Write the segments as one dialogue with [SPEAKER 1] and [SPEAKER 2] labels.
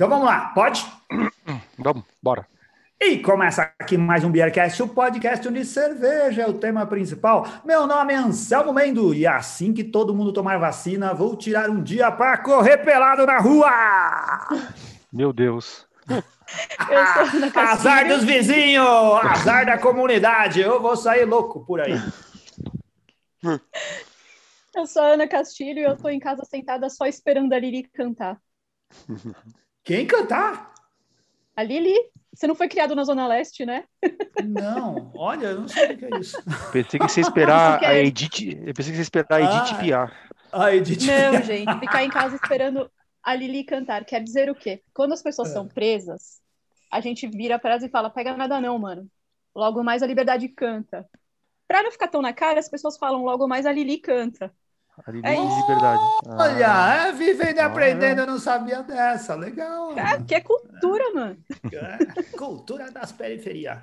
[SPEAKER 1] Então vamos lá, pode? Hum, vamos, bora. E começa aqui mais um Beercast, o podcast onde cerveja, é o tema principal. Meu nome é Anselmo Mendo e assim que todo mundo tomar vacina, vou tirar um dia para correr pelado na rua!
[SPEAKER 2] Meu Deus. azar dos vizinhos, azar da
[SPEAKER 1] comunidade, eu vou sair louco por aí.
[SPEAKER 3] Eu sou a Ana Castilho e eu estou em casa sentada só esperando a Lili cantar. Quem cantar? A Lili. Você não foi criado na Zona Leste, né? Não, olha, eu não sei o que é isso. Pensei que você esperar a é.
[SPEAKER 2] Edith. Eu pensei que você esperar a Edith ah, Piar. A Edith Não,
[SPEAKER 3] gente, ficar em casa esperando a Lili cantar quer dizer o quê? Quando as pessoas é. são presas, a gente vira a elas e fala: pega nada não, mano. Logo mais a liberdade canta. Para não ficar tão na cara, as pessoas falam: logo mais a Lili canta
[SPEAKER 2] ali é. Liberdade. Olha, ah. é, vivendo e aprendendo, eu
[SPEAKER 3] não sabia dessa. Legal.
[SPEAKER 1] É, que é cultura, mano. É, cultura das periferias.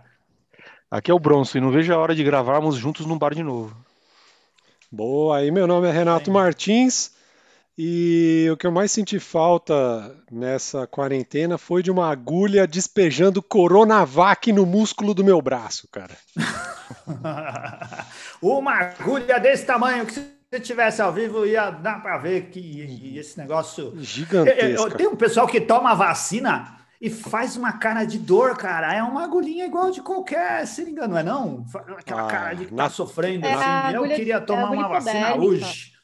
[SPEAKER 2] Aqui é o Bronson e não vejo a hora de gravarmos juntos num bar de novo. Boa, aí meu nome é
[SPEAKER 4] Renato é. Martins e o que eu mais senti falta nessa quarentena foi de uma agulha despejando Coronavac no músculo do meu braço,
[SPEAKER 1] cara. uma agulha desse tamanho que se tivesse ao vivo, ia dar para ver que uhum. esse negócio. Gigantesco. Tem um pessoal que toma vacina e faz uma cara de dor, cara. É uma agulhinha igual de qualquer seringa, não é não? Aquela ah, cara de que tá sofrendo. É, assim. Eu queria é tomar uma vacina hoje.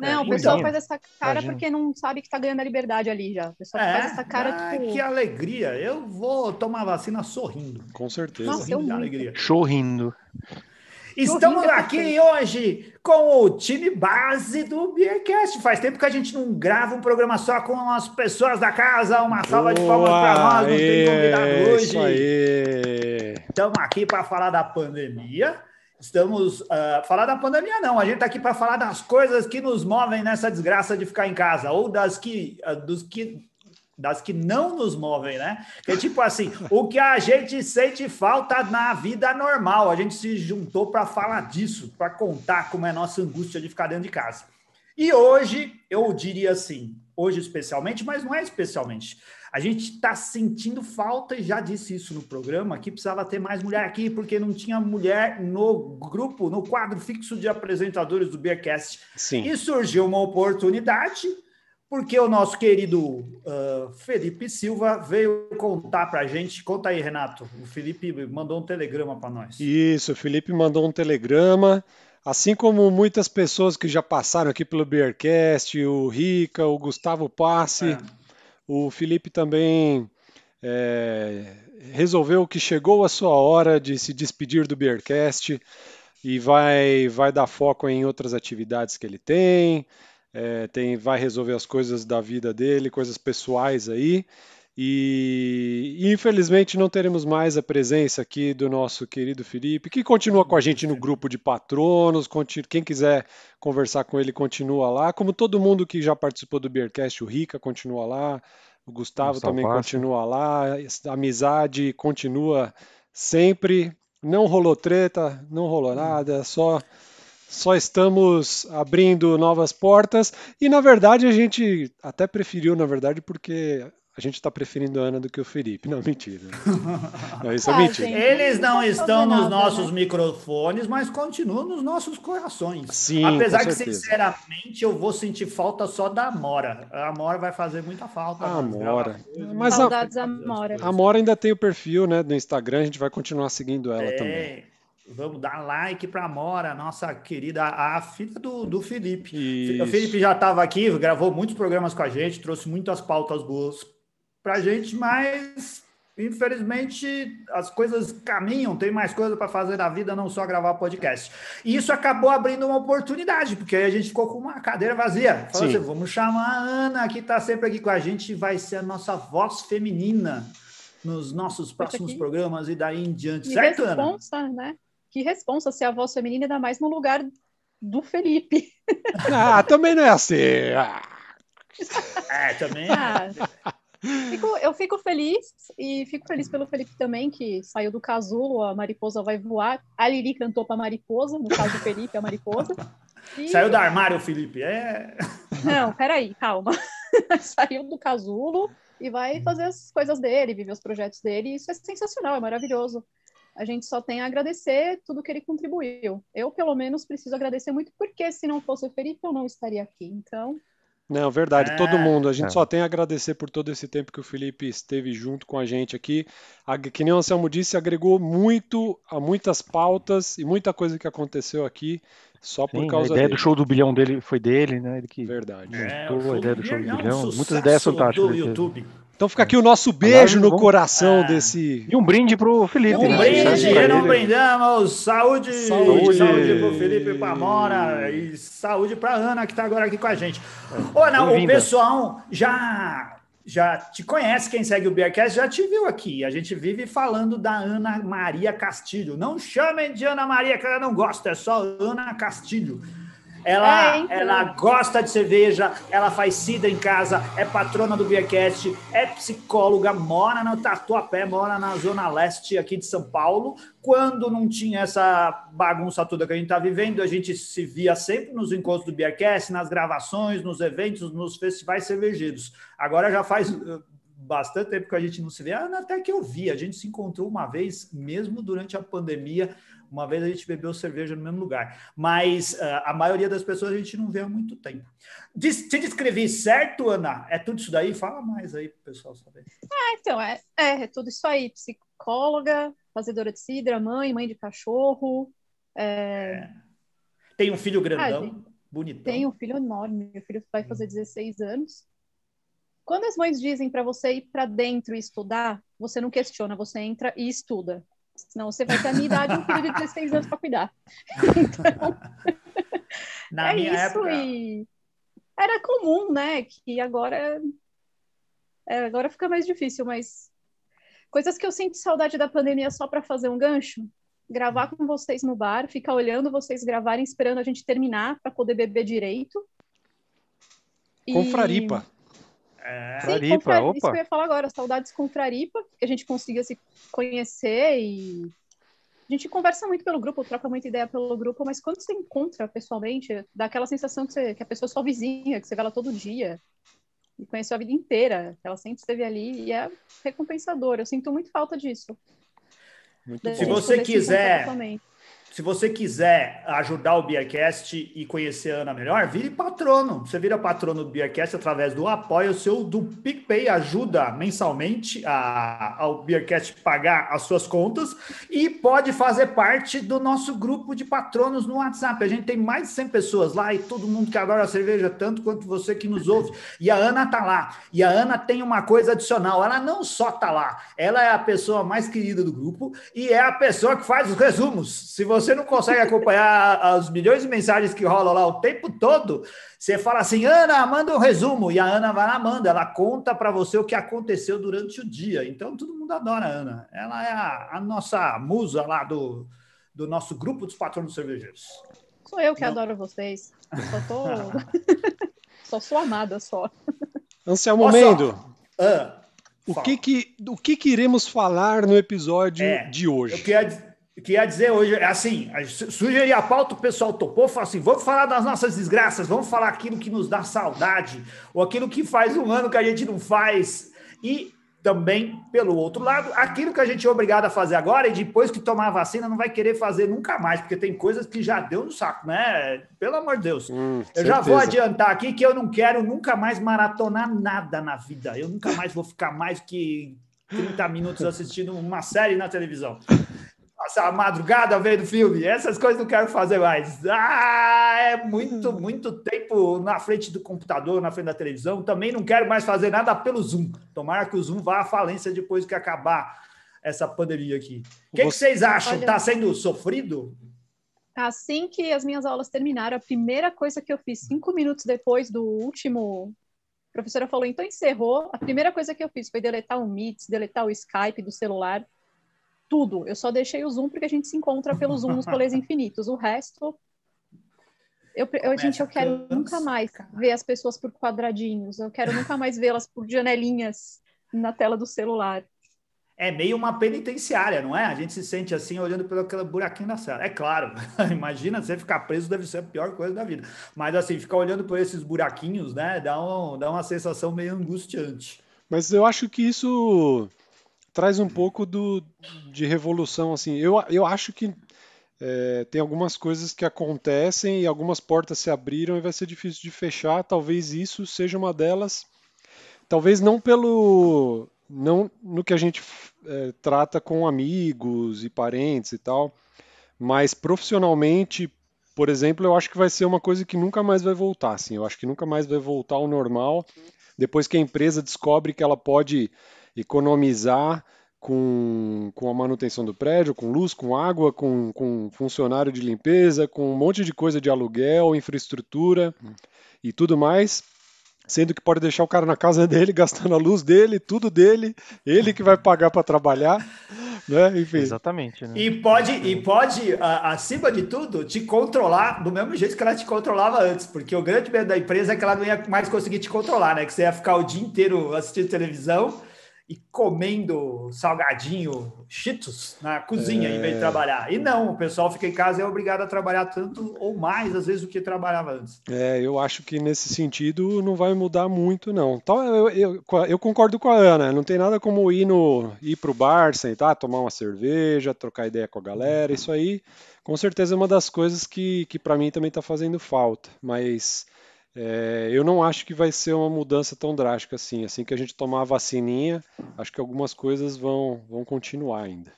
[SPEAKER 1] Não, é, o pessoal faz essa
[SPEAKER 3] cara Imagina. porque não sabe que está ganhando a liberdade ali já. O pessoal é, faz essa cara ah, tipo... que
[SPEAKER 1] alegria. Eu vou tomar vacina sorrindo. Com certeza. Nossa, alegria. Sorrindo. Estamos aqui hoje com o time base do Beercast. Faz tempo que a gente não grava um programa só com as pessoas da casa. Uma salva de palmas para nós, não tem convidado hoje. Estamos aqui para falar da pandemia. Estamos. Uh, falar da pandemia, não. A gente está aqui para falar das coisas que nos movem nessa desgraça de ficar em casa, ou das que, uh, dos que das que não nos movem, né? Que tipo assim, o que a gente sente falta na vida normal, a gente se juntou para falar disso, para contar como é a nossa angústia de ficar dentro de casa. E hoje, eu diria assim, hoje especialmente, mas não é especialmente. A gente está sentindo falta, e já disse isso no programa, que precisava ter mais mulher aqui, porque não tinha mulher no grupo, no quadro fixo de apresentadores do Beercast. Sim. E surgiu uma oportunidade, porque o nosso querido uh, Felipe Silva veio contar para a gente. Conta aí, Renato. O Felipe mandou um telegrama para nós.
[SPEAKER 4] Isso, o Felipe mandou um telegrama. Assim como muitas pessoas que já passaram aqui pelo Beercast, o Rica, o Gustavo Passe, é. o Felipe também é, resolveu que chegou a sua hora de se despedir do Beercast e vai, vai dar foco em outras atividades que ele tem, é, tem, vai resolver as coisas da vida dele, coisas pessoais aí. E, infelizmente não teremos mais a presença aqui do nosso querido Felipe, que continua com a gente no grupo de patronos. Quem quiser conversar com ele, continua lá. Como todo mundo que já participou do Beercast, o Rica continua lá, o Gustavo também passa. continua lá, a amizade continua sempre. Não rolou treta, não rolou hum. nada, só só estamos abrindo novas portas e na verdade a gente até preferiu, na verdade, porque a gente está preferindo a Ana do que o Felipe. Não, mentira. Não, isso é tá, mentira.
[SPEAKER 1] Eles não tá estão nos né? nossos microfones, mas continuam nos nossos corações. Sim, Apesar que, sinceramente, eu vou sentir falta só da Amora. A Amora vai fazer muita falta. A Amora.
[SPEAKER 4] Mas a, Saudades
[SPEAKER 3] Amora.
[SPEAKER 1] A Amora
[SPEAKER 4] ainda tem o perfil né, do Instagram, a gente vai continuar seguindo ela é. também.
[SPEAKER 1] Vamos dar like para a Mora, nossa querida, a filha do, do Felipe. Isso. O Felipe já estava aqui, gravou muitos programas com a gente, trouxe muitas pautas boas para a gente, mas infelizmente as coisas caminham, tem mais coisa para fazer na vida, não só gravar podcast. E isso acabou abrindo uma oportunidade, porque aí a gente ficou com uma cadeira vazia. Falou assim, vamos chamar a Ana, que está sempre aqui com a gente, vai ser a nossa voz feminina nos nossos próximos programas e daí em diante. E certo, Ana?
[SPEAKER 3] né? que responsa ser a voz feminina, ainda mais no lugar do Felipe. Ah,
[SPEAKER 4] também não é assim. Ah. É, também. É.
[SPEAKER 3] Ah, fico, eu fico feliz e fico feliz pelo Felipe também, que saiu do casulo, a mariposa vai voar. A Lili cantou para a mariposa, no caso do Felipe, a mariposa. E... Saiu do armário,
[SPEAKER 1] Felipe. É...
[SPEAKER 3] Não, peraí, calma. saiu do casulo e vai fazer as coisas dele, viver os projetos dele. Isso é sensacional, é maravilhoso a gente só tem a agradecer tudo que ele contribuiu. Eu, pelo menos, preciso agradecer muito, porque se não fosse o Felipe, eu não estaria aqui. Então.
[SPEAKER 4] Não, verdade, é... todo mundo. A gente é. só tem a agradecer por todo esse tempo que o Felipe esteve junto com a gente aqui. Que nem o Anselmo disse, agregou muito a muitas pautas e muita coisa que aconteceu aqui só por causa A ideia dele. do show
[SPEAKER 2] do bilhão dele foi dele, né? Ele que verdade. É, a ideia do, show do bilhão. É muitas ideias fantásticas. Do né? YouTube.
[SPEAKER 4] Então fica aqui o nosso beijo no coração é. desse. E um brinde pro Felipe. Um né? brinde, não
[SPEAKER 1] brindamos. Saúde, saúde, saúde pro Felipe Pamora e saúde pra Ana que tá agora aqui com a gente. Ô, o pessoal já já te conhece, quem segue o Bearcast já te viu aqui. A gente vive falando da Ana Maria Castilho. Não chamem de Ana Maria, que ela não gosta, é só Ana Castilho. Ela, é, então. ela gosta de cerveja, ela faz cida em casa, é patrona do Beercast, é psicóloga, mora no Tatuapé, mora na Zona Leste aqui de São Paulo. Quando não tinha essa bagunça toda que a gente está vivendo, a gente se via sempre nos encontros do Beercast, nas gravações, nos eventos, nos festivais cervejeiros. Agora já faz eh, bastante tempo que a gente não se vê, ah, até que eu vi. A gente se encontrou uma vez, mesmo durante a pandemia, uma vez a gente bebeu cerveja no mesmo lugar, mas uh, a maioria das pessoas a gente não vê há muito tempo. Diz, te descrevi certo, Ana? É tudo isso daí? Fala mais aí para o pessoal saber.
[SPEAKER 3] Ah, então, é, é, é tudo isso aí. Psicóloga, fazedora de sidra, mãe, mãe de cachorro. É... é.
[SPEAKER 1] Tem um filho ah, grandão, ah, gente, bonitão. Tem
[SPEAKER 3] um filho enorme, meu filho vai fazer 16 uhum. anos. Quando as mães dizem para você ir para dentro e estudar, você não questiona, você entra e estuda. Senão você vai ter a minha idade um filho de 16 anos para cuidar. Então, Na é minha isso. Época... E era comum, né? Que agora, é, agora fica mais difícil, mas coisas que eu sinto saudade da pandemia só para fazer um gancho. Gravar com vocês no bar, ficar olhando vocês gravarem, esperando a gente terminar para poder beber direito. E... fraripa
[SPEAKER 1] é, Sim, Floripa, opa. isso que eu ia
[SPEAKER 3] falar agora, saudades com Fraripa, que a gente consiga se conhecer e a gente conversa muito pelo grupo, troca muita ideia pelo grupo, mas quando você encontra pessoalmente, dá aquela sensação que, você, que a pessoa é sua vizinha, que você vê ela todo dia e conheceu a vida inteira, que ela sempre esteve ali e é recompensador. Eu sinto muito falta disso.
[SPEAKER 1] Muito se você quiser, se você quiser ajudar o Beercast e conhecer a Ana melhor, vire patrono. Você vira patrono do Beercast através do apoio seu do PicPay, ajuda mensalmente a, ao Beercast pagar as suas contas e pode fazer parte do nosso grupo de patronos no WhatsApp. A gente tem mais de 100 pessoas lá e todo mundo que adora a cerveja tanto quanto você que nos ouve. E a Ana tá lá. E a Ana tem uma coisa adicional. Ela não só tá lá, ela é a pessoa mais querida do grupo e é a pessoa que faz os resumos. Se você você não consegue acompanhar as milhões de mensagens que rolam lá o tempo todo, você fala assim, Ana, manda um resumo. E a Ana vai lá, manda. Ela conta para você o que aconteceu durante o dia. Então, todo mundo adora a Ana. Ela é a, a nossa musa lá do, do nosso grupo dos patronos cervejeiros.
[SPEAKER 3] Sou eu que não. adoro vocês. Eu só
[SPEAKER 1] tô...
[SPEAKER 3] só sou amada, só.
[SPEAKER 1] Anselmo Nossa. Mendo. Ah, o, que que, o que que iremos falar no episódio é, de hoje? Eu queria que ia dizer hoje, é assim, sugerir a pauta, o pessoal topou, falou assim, vamos falar das nossas desgraças, vamos falar aquilo que nos dá saudade, ou aquilo que faz um ano que a gente não faz, e também, pelo outro lado, aquilo que a gente é obrigado a fazer agora, e depois que tomar a vacina, não vai querer fazer nunca mais, porque tem coisas que já deu no saco, né? Pelo amor de Deus. Hum, eu certeza. já vou adiantar aqui que eu não quero nunca mais maratonar nada na vida, eu nunca mais vou ficar mais que 30 minutos assistindo uma série na televisão. Nossa, a madrugada vendo filme, essas coisas não quero fazer mais. Ah, é muito, hum. muito tempo na frente do computador, na frente da televisão. Também não quero mais fazer nada pelo Zoom. Tomara que o Zoom vá à falência depois que acabar essa pandemia aqui. O que, que, vocês acham? Está sendo sofrido?
[SPEAKER 3] Tá, assim que as minhas aulas terminaram, a primeira coisa que eu fiz, cinco minutos depois do último a professora falou, então encerrou. A primeira coisa que eu fiz foi deletar o Meet, deletar o Skype do celular tudo. Eu só deixei o Zoom porque a gente se encontra pelo Zoom nos Colês infinitos. O resto. Eu, eu gente, eu quero nunca mais ver as pessoas por quadradinhos. Eu quero nunca mais vê-las por janelinhas na tela do celular.
[SPEAKER 1] É meio uma penitenciária, não é? A gente se sente assim olhando pelo aquele buraquinho da cela. É claro, imagina você ficar preso deve ser a pior coisa da vida. Mas assim, ficar olhando por esses buraquinhos, né, dá, um, dá uma sensação meio angustiante.
[SPEAKER 4] Mas eu acho que isso traz um pouco do, de revolução, assim. Eu, eu acho que é, tem algumas coisas que acontecem e algumas portas se abriram e vai ser difícil de fechar. Talvez isso seja uma delas. Talvez não pelo não no que a gente é, trata com amigos e parentes e tal, mas profissionalmente, por exemplo, eu acho que vai ser uma coisa que nunca mais vai voltar, assim. Eu acho que nunca mais vai voltar ao normal. Depois que a empresa descobre que ela pode economizar com, com a manutenção do prédio, com luz, com água, com, com funcionário de limpeza, com um monte de coisa de aluguel, infraestrutura e tudo mais. Sendo que pode deixar o cara na casa dele, gastando a luz dele, tudo dele, ele que vai pagar para trabalhar. Né? Enfim.
[SPEAKER 2] Exatamente. Né? E pode, e
[SPEAKER 1] pode acima de tudo, te controlar do mesmo jeito que ela te controlava antes, porque o grande medo da empresa é que ela não ia mais conseguir te controlar, né? Que você ia ficar o dia inteiro assistindo televisão e comendo salgadinho, cheetos, na cozinha, é... em vez de é. trabalhar. E não, o pessoal fica em casa e é obrigado a trabalhar tanto ou mais, às vezes, do que trabalhava antes.
[SPEAKER 4] É, eu acho que nesse sentido não vai mudar muito, não. Então, eu, eu, eu concordo com a Ana, não tem nada como ir, no, ir pro bar, sentar, tomar uma cerveja, trocar ideia com a galera, isso aí, com certeza é uma das coisas que, que para mim também está fazendo falta, mas... É, eu não acho que vai ser uma mudança tão drástica assim. Assim que a gente tomar a vacininha, acho que algumas coisas vão, vão continuar ainda.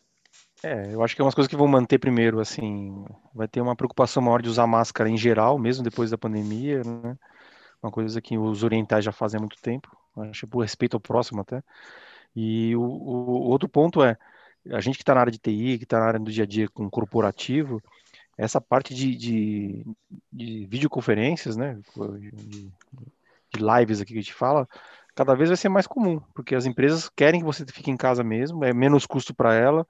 [SPEAKER 2] É, eu acho que é umas coisas que vão manter primeiro, assim, vai ter uma preocupação maior de usar máscara em geral, mesmo depois da pandemia, né? Uma coisa que os orientais já fazem há muito tempo, acho é por respeito ao próximo até. E o, o outro ponto é, a gente que está na área de TI, que está na área do dia a dia com corporativo, essa parte de, de, de videoconferências, né, de, de, lives aqui que a gente fala, cada vez vai ser mais comum, porque as empresas querem que você fique em casa mesmo, é menos custo para ela,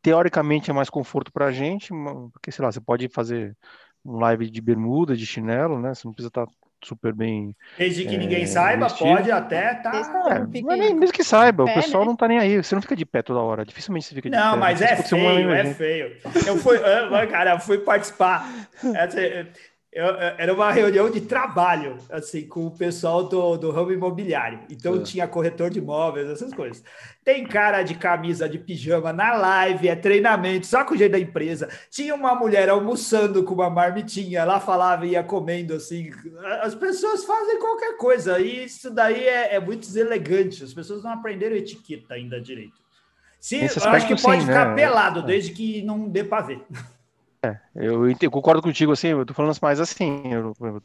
[SPEAKER 2] teoricamente é mais conforto para a gente, porque, sei lá, você pode fazer um live de bermuda, de chinelo, né, você não precisa estar tá super bem. Desde que é, ninguém saiba, vestido. pode
[SPEAKER 1] até, tá? É, mas é nem, mesmo que saiba, pé, o pessoal né? não
[SPEAKER 2] tá nem aí. Você não fica de pé toda hora, dificilmente você fica de não, pé. Né? Mas não, mas é feio, é
[SPEAKER 1] feio. Eu fui, eu, cara, eu fui participar. eu, é, era uma reunião de trabalho, assim, com o pessoal do, do ramo imobiliário. Então é. tinha corretor de imóveis, essas coisas. Tem cara de camisa de pijama na live, é treinamento, só com o jeito da empresa. Tinha uma mulher almoçando com uma marmitinha, ela falava e ia comendo, assim. As pessoas fazem qualquer coisa, e isso daí é, é muito deselegante. As pessoas não aprenderam etiqueta ainda direito. Se, acho que pode sim, ficar né? pelado, é. desde que não dê para ver.
[SPEAKER 2] É, eu, concordo contigo, assim, eu tô falando mais assim, eu, eu,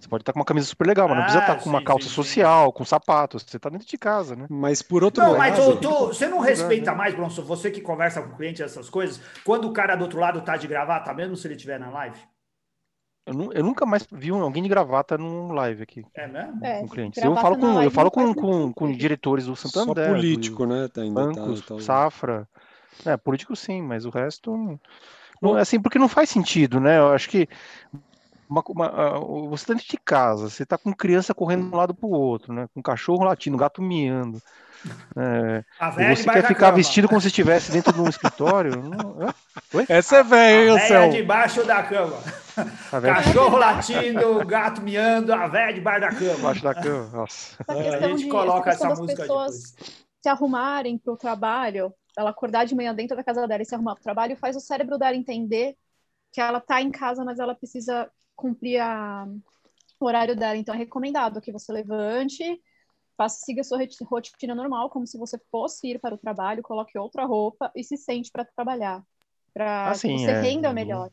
[SPEAKER 2] você pode estar com uma camisa super legal, mas não precisa ah, estar com uma calça sim, social, sim. com sapatos, você está dentro de casa, né? Mas por outro não, lado... Mas, você não respeita né?
[SPEAKER 1] mais, Bronson, você que conversa com o cliente essas coisas, quando o cara do outro lado tá de gravata, mesmo se ele estiver na live?
[SPEAKER 2] Eu, nunca mais vi alguém de gravata num live aqui.
[SPEAKER 1] É, né? Com clientes. É, eu falo com, eu falo com,
[SPEAKER 2] com, com, diretores do Santander. Só político, do, né? Tá bancos, tá, tá Safra. É, político sim, mas o resto. Hum, não, assim, porque não faz sentido, né? Eu acho que uma, uma, você está dentro de casa, você está com criança correndo de um lado para o outro, né? Com cachorro latindo, gato miando. É, você quer ficar cama. vestido como se estivesse dentro de um escritório? Não, Oi? Essa é velha,
[SPEAKER 3] hein, céu? A velha
[SPEAKER 1] debaixo da cama. Cachorro latindo, gato miando, a velha debaixo da cama. Debaixo da cama, nossa. é, a gente coloca essa, essa música pessoas
[SPEAKER 3] depois. se arrumarem para o trabalho, ela acordar de manhã dentro da casa dela e se arrumar para o trabalho faz o cérebro dela entender que ela está em casa, mas ela precisa cumprir a, o horário dela. Então é recomendado que você levante, faça, siga a sua rotina normal, como se você fosse ir para o trabalho, coloque outra roupa e se sente para trabalhar para ah, você é, renda melhor.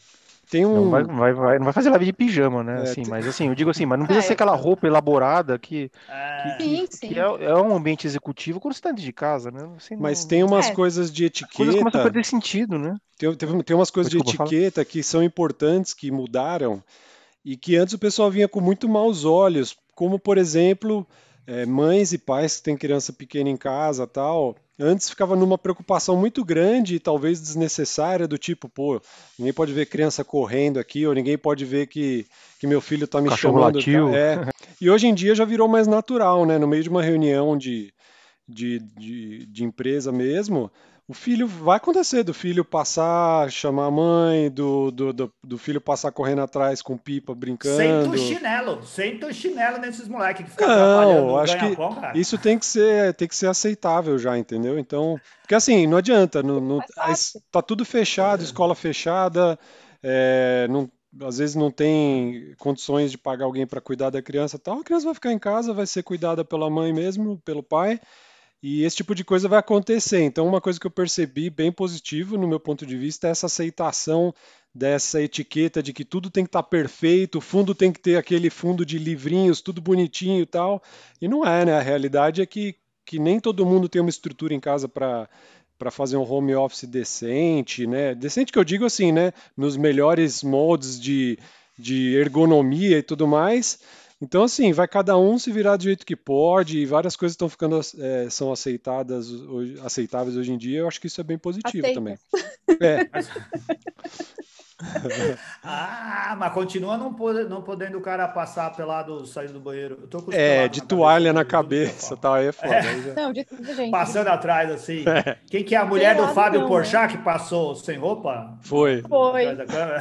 [SPEAKER 2] Tem um... Não vai, vai, vai, não, vai, fazer live de pijama, né? É, assim, tem... Mas assim, eu digo assim, mas não ah, precisa é. ser aquela roupa elaborada que, é. Que, sim, sim. É, que é, um ambiente executivo quando você está dentro de casa, né? Assim, mas não... tem umas é. coisas de etiqueta. Coisas começam a perder sentido, né? Tem, tem, tem umas coisas
[SPEAKER 4] Desculpa, de etiqueta fala. que são importantes, que mudaram, e que antes o pessoal vinha com muito maus olhos, como por exemplo, é, mães e pais que têm criança pequena em casa tal Antes ficava numa preocupação muito grande e talvez desnecessária, do tipo, pô, ninguém pode ver criança correndo aqui, ou ninguém pode ver que, que meu filho tá me Cachorro chamando. Latiu. É. E hoje em dia já virou mais natural, né? No meio de uma reunião de, de, de, de empresa mesmo, o filho vai acontecer do filho passar, chamar a mãe, do, do, do, do filho passar correndo atrás com pipa, brincando. Senta o
[SPEAKER 1] chinelo, senta o chinelo nesses moleques que ficam Não,
[SPEAKER 4] acho que pão, isso tem que ser, tem que ser aceitável já, entendeu? Então, porque assim, não adianta, não, não tá tudo fechado, é. escola fechada, é, não, às vezes não tem condições de pagar alguém para cuidar da criança, tal, a criança vai ficar em casa, vai ser cuidada pela mãe mesmo, pelo pai. E esse tipo de coisa vai acontecer. Então, uma coisa que eu percebi bem positivo no meu ponto de vista é essa aceitação dessa etiqueta de que tudo tem que estar tá perfeito, o fundo tem que ter aquele fundo de livrinhos, tudo bonitinho e tal. E não é, né? A realidade é que, que nem todo mundo tem uma estrutura em casa para para fazer um home office decente, né? Decente que eu digo assim, né? Nos melhores moldes de, de ergonomia e tudo mais. Então, assim, vai cada um se virar do jeito que pode, e várias coisas estão ficando é, são aceitadas,
[SPEAKER 1] aceitáveis hoje em dia. Eu acho que isso é bem positivo Aceita. também. É. ah, mas continua não, pode, não podendo o cara passar pelado, sair do banheiro. é,
[SPEAKER 4] de na toalha cabeça, na cabeça, tá? Aí é foda. É. Aí já... Não, de
[SPEAKER 1] tudo, gente. Passando atrás, assim. É. Quem que é a mulher do Fábio não, Porchat né? que passou sem roupa? Foi. Foi.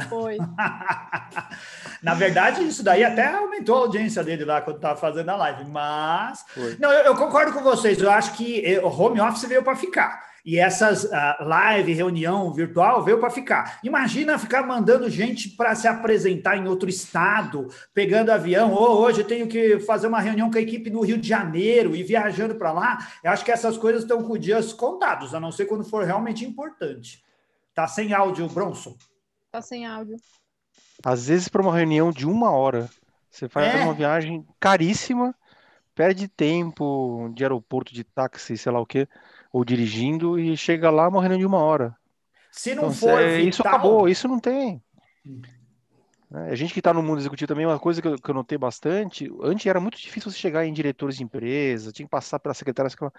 [SPEAKER 1] Foi. na verdade, isso daí até aumentou a audiência dele lá quando tava fazendo a live, mas... Foi. Não, eu, eu, concordo com vocês. Eu acho que eh, o home office veio para ficar. E essas uh, live, reunião virtual veio para ficar. Imagina ficar mandando gente para se apresentar em outro estado, pegando avião, ou oh, hoje eu tenho que fazer uma reunião com a equipe no Rio de Janeiro e viajando para lá. Eu acho que essas coisas estão com dias contados, a não ser quando for realmente importante. Tá sem áudio, Bronson.
[SPEAKER 3] Tá sem áudio.
[SPEAKER 2] Às vezes para uma reunião de uma hora. Você faz é. uma viagem caríssima, perde tempo de aeroporto, de táxi, sei lá o quê ou dirigindo e chega lá morrendo de uma hora.
[SPEAKER 1] Se não então, for é, vital... isso
[SPEAKER 2] acabou, isso não tem. Hum. É, a gente que está no mundo executivo também, uma coisa que eu, que eu notei bastante, antes era muito difícil você chegar em diretores de empresa, tinha que passar pela secretária. Agora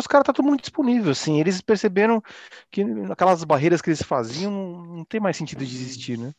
[SPEAKER 2] os caras estão tá todo mundo disponível, assim, eles perceberam que aquelas barreiras que eles faziam não tem mais sentido de existir, né?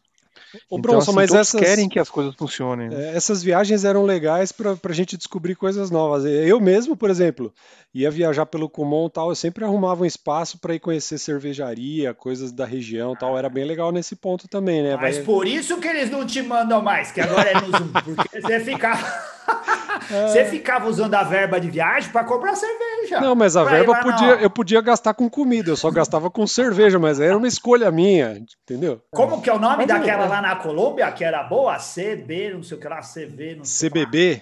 [SPEAKER 2] Ô, então, assim, mas essas querem que as coisas funcionem. Né? É, essas viagens eram
[SPEAKER 4] legais para a gente descobrir coisas novas. Eu mesmo, por exemplo, ia viajar pelo Kumon tal, eu sempre arrumava um espaço para ir conhecer cervejaria, coisas da região tal. Era bem legal nesse ponto também, né? Mas Vai... por
[SPEAKER 1] isso que eles não te mandam mais, que agora é no Zoom, porque você fica. É. Você ficava usando a verba de viagem para comprar cerveja. Não, mas a verba podia, eu
[SPEAKER 4] podia gastar com comida, eu só gastava com cerveja, mas era uma escolha minha, entendeu?
[SPEAKER 1] Como que é o nome mas daquela lá na Colômbia, que era boa? CB, não sei o que lá, CV, não sei CBB?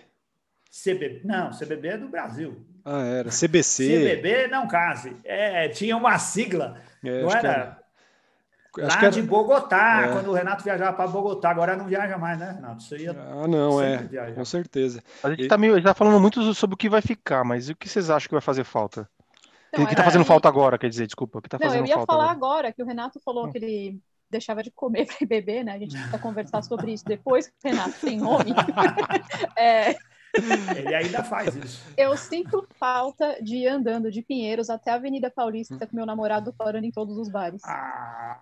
[SPEAKER 1] CBB, não, CBB é do Brasil.
[SPEAKER 4] Ah, era CBC. CBB,
[SPEAKER 1] não case. É, tinha uma sigla, é, não era, era Lá era... de Bogotá, é. quando o Renato viajava para Bogotá, agora não viaja mais, né, Renato? Isso ia... É ah, não, é.
[SPEAKER 2] Com certeza. A gente está meio... tá falando muito sobre o que vai ficar, mas o que vocês acham que vai fazer falta?
[SPEAKER 3] o que está é, fazendo falta
[SPEAKER 2] agora, quer dizer, desculpa. O que tá não, fazendo eu ia falta falar agora?
[SPEAKER 3] agora que o Renato falou que ele deixava de comer para beber, né? A gente precisa conversar sobre isso depois, que o Renato tem homem. é...
[SPEAKER 1] Ele ainda faz isso.
[SPEAKER 3] Eu sinto falta de ir andando de Pinheiros até a Avenida Paulista com meu namorado parando em todos os bares. Ah,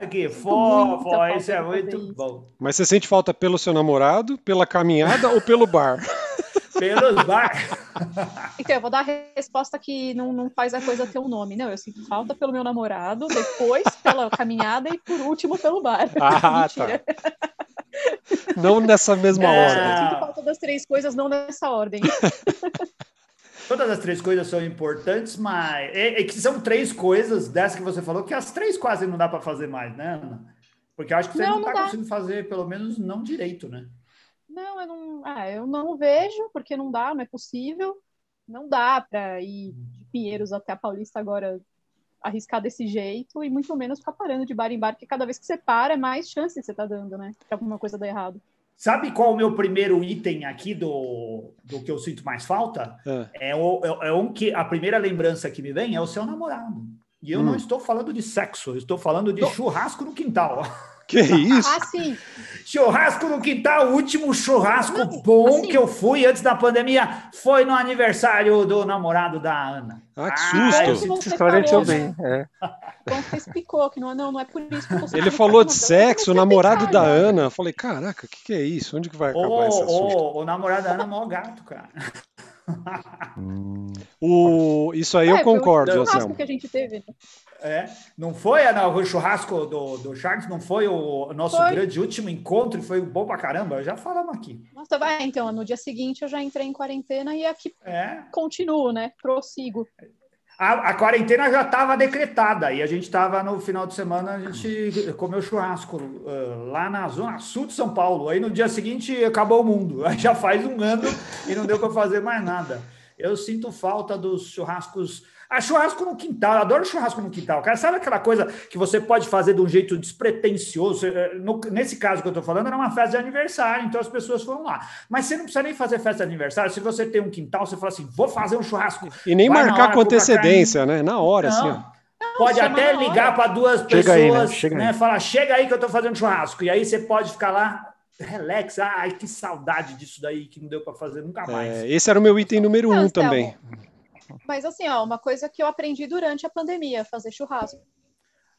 [SPEAKER 1] é que fofo, isso é muito isso. bom.
[SPEAKER 4] Mas você sente falta pelo seu namorado, pela caminhada ou pelo
[SPEAKER 1] bar? Pelos bar.
[SPEAKER 3] Então, eu vou dar a resposta que não, não faz a coisa ter um nome. Não, eu sinto falta pelo meu namorado, depois pela caminhada e por último pelo bar. Ah, tá.
[SPEAKER 4] Não nessa mesma não. ordem. Eu sinto
[SPEAKER 3] falta das três coisas, não nessa ordem.
[SPEAKER 1] Todas as três coisas são importantes, mas é, é, que são três coisas dessa que você falou que as três quase não dá para fazer mais, né, Ana? Porque eu acho que você não, está conseguindo fazer, pelo menos não direito, né?
[SPEAKER 3] Não, eu não, ah, eu não vejo, porque não dá, não é possível. Não dá para ir de Pinheiros até a Paulista agora arriscar desse jeito e muito menos ficar parando de bar em bar, porque cada vez que você para, é mais chance você está dando, né? Que alguma coisa dá errado.
[SPEAKER 1] Sabe qual é o meu primeiro item aqui do, do que eu sinto mais falta? É, é o, é, é, um que a primeira lembrança que me vem é o seu namorado. E eu hum. não estou falando de sexo, eu estou falando de churrasco no quintal. Que é isso? Assim. Churrasco no quintal, o último churrasco não, bom assim. que eu fui antes da pandemia foi no aniversário do namorado da Ana. Ah, que
[SPEAKER 4] ah, susto! Ah, esclareceu bem. É.
[SPEAKER 3] você explicou que não, não, não é por isso que você Ele
[SPEAKER 4] falou tá de sexo, o namorado da Ana. Eu falei, caraca, o que, que é isso? Onde que vai acabar oh, esse
[SPEAKER 3] assunto? Oh, o namorado
[SPEAKER 1] da Ana é mó gato, cara.
[SPEAKER 4] o, isso aí é, eu concordo,
[SPEAKER 1] José. que a gente teve, né? É, não foi Ana, né, o churrasco do, do Charles, não foi o nosso foi. grande último encontro, foi bom pra caramba, já falamos aqui.
[SPEAKER 3] Nossa, vai, então, no dia seguinte eu já entrei em quarentena e aqui é. continuo, né? Prossigo. A,
[SPEAKER 1] a quarentena já estava decretada e a gente estava no final de semana, a gente comeu churrasco uh, lá na zona sul de São Paulo. Aí no dia seguinte acabou o mundo. Aí já faz um ano e não deu para fazer mais nada. Eu sinto falta dos churrascos. Ah, churrasco no quintal, eu adoro churrasco no quintal, cara. Sabe aquela coisa que você pode fazer de um jeito despretensioso? Eh, eh, nesse caso que eu tô falando, era uma festa de aniversário, então as pessoas foram lá. Mas você não precisa nem fazer festa de aniversário. Se você tem um quintal, você fala assim: vou fazer um churrasco. E nem marcar hora, com antecedência, né?
[SPEAKER 4] Na hora, não. assim.
[SPEAKER 1] Ó. Não, pode até ligar para duas chega pessoas, aí, né? Chega né? Falar, chega aí que eu estou fazendo churrasco. E aí você pode ficar lá relax. Ai, que saudade disso daí que não deu para fazer nunca é, mais.
[SPEAKER 4] É, esse era o meu item número um também.
[SPEAKER 3] Mas assim, ó, uma coisa que eu aprendi durante a pandemia, fazer churrasco.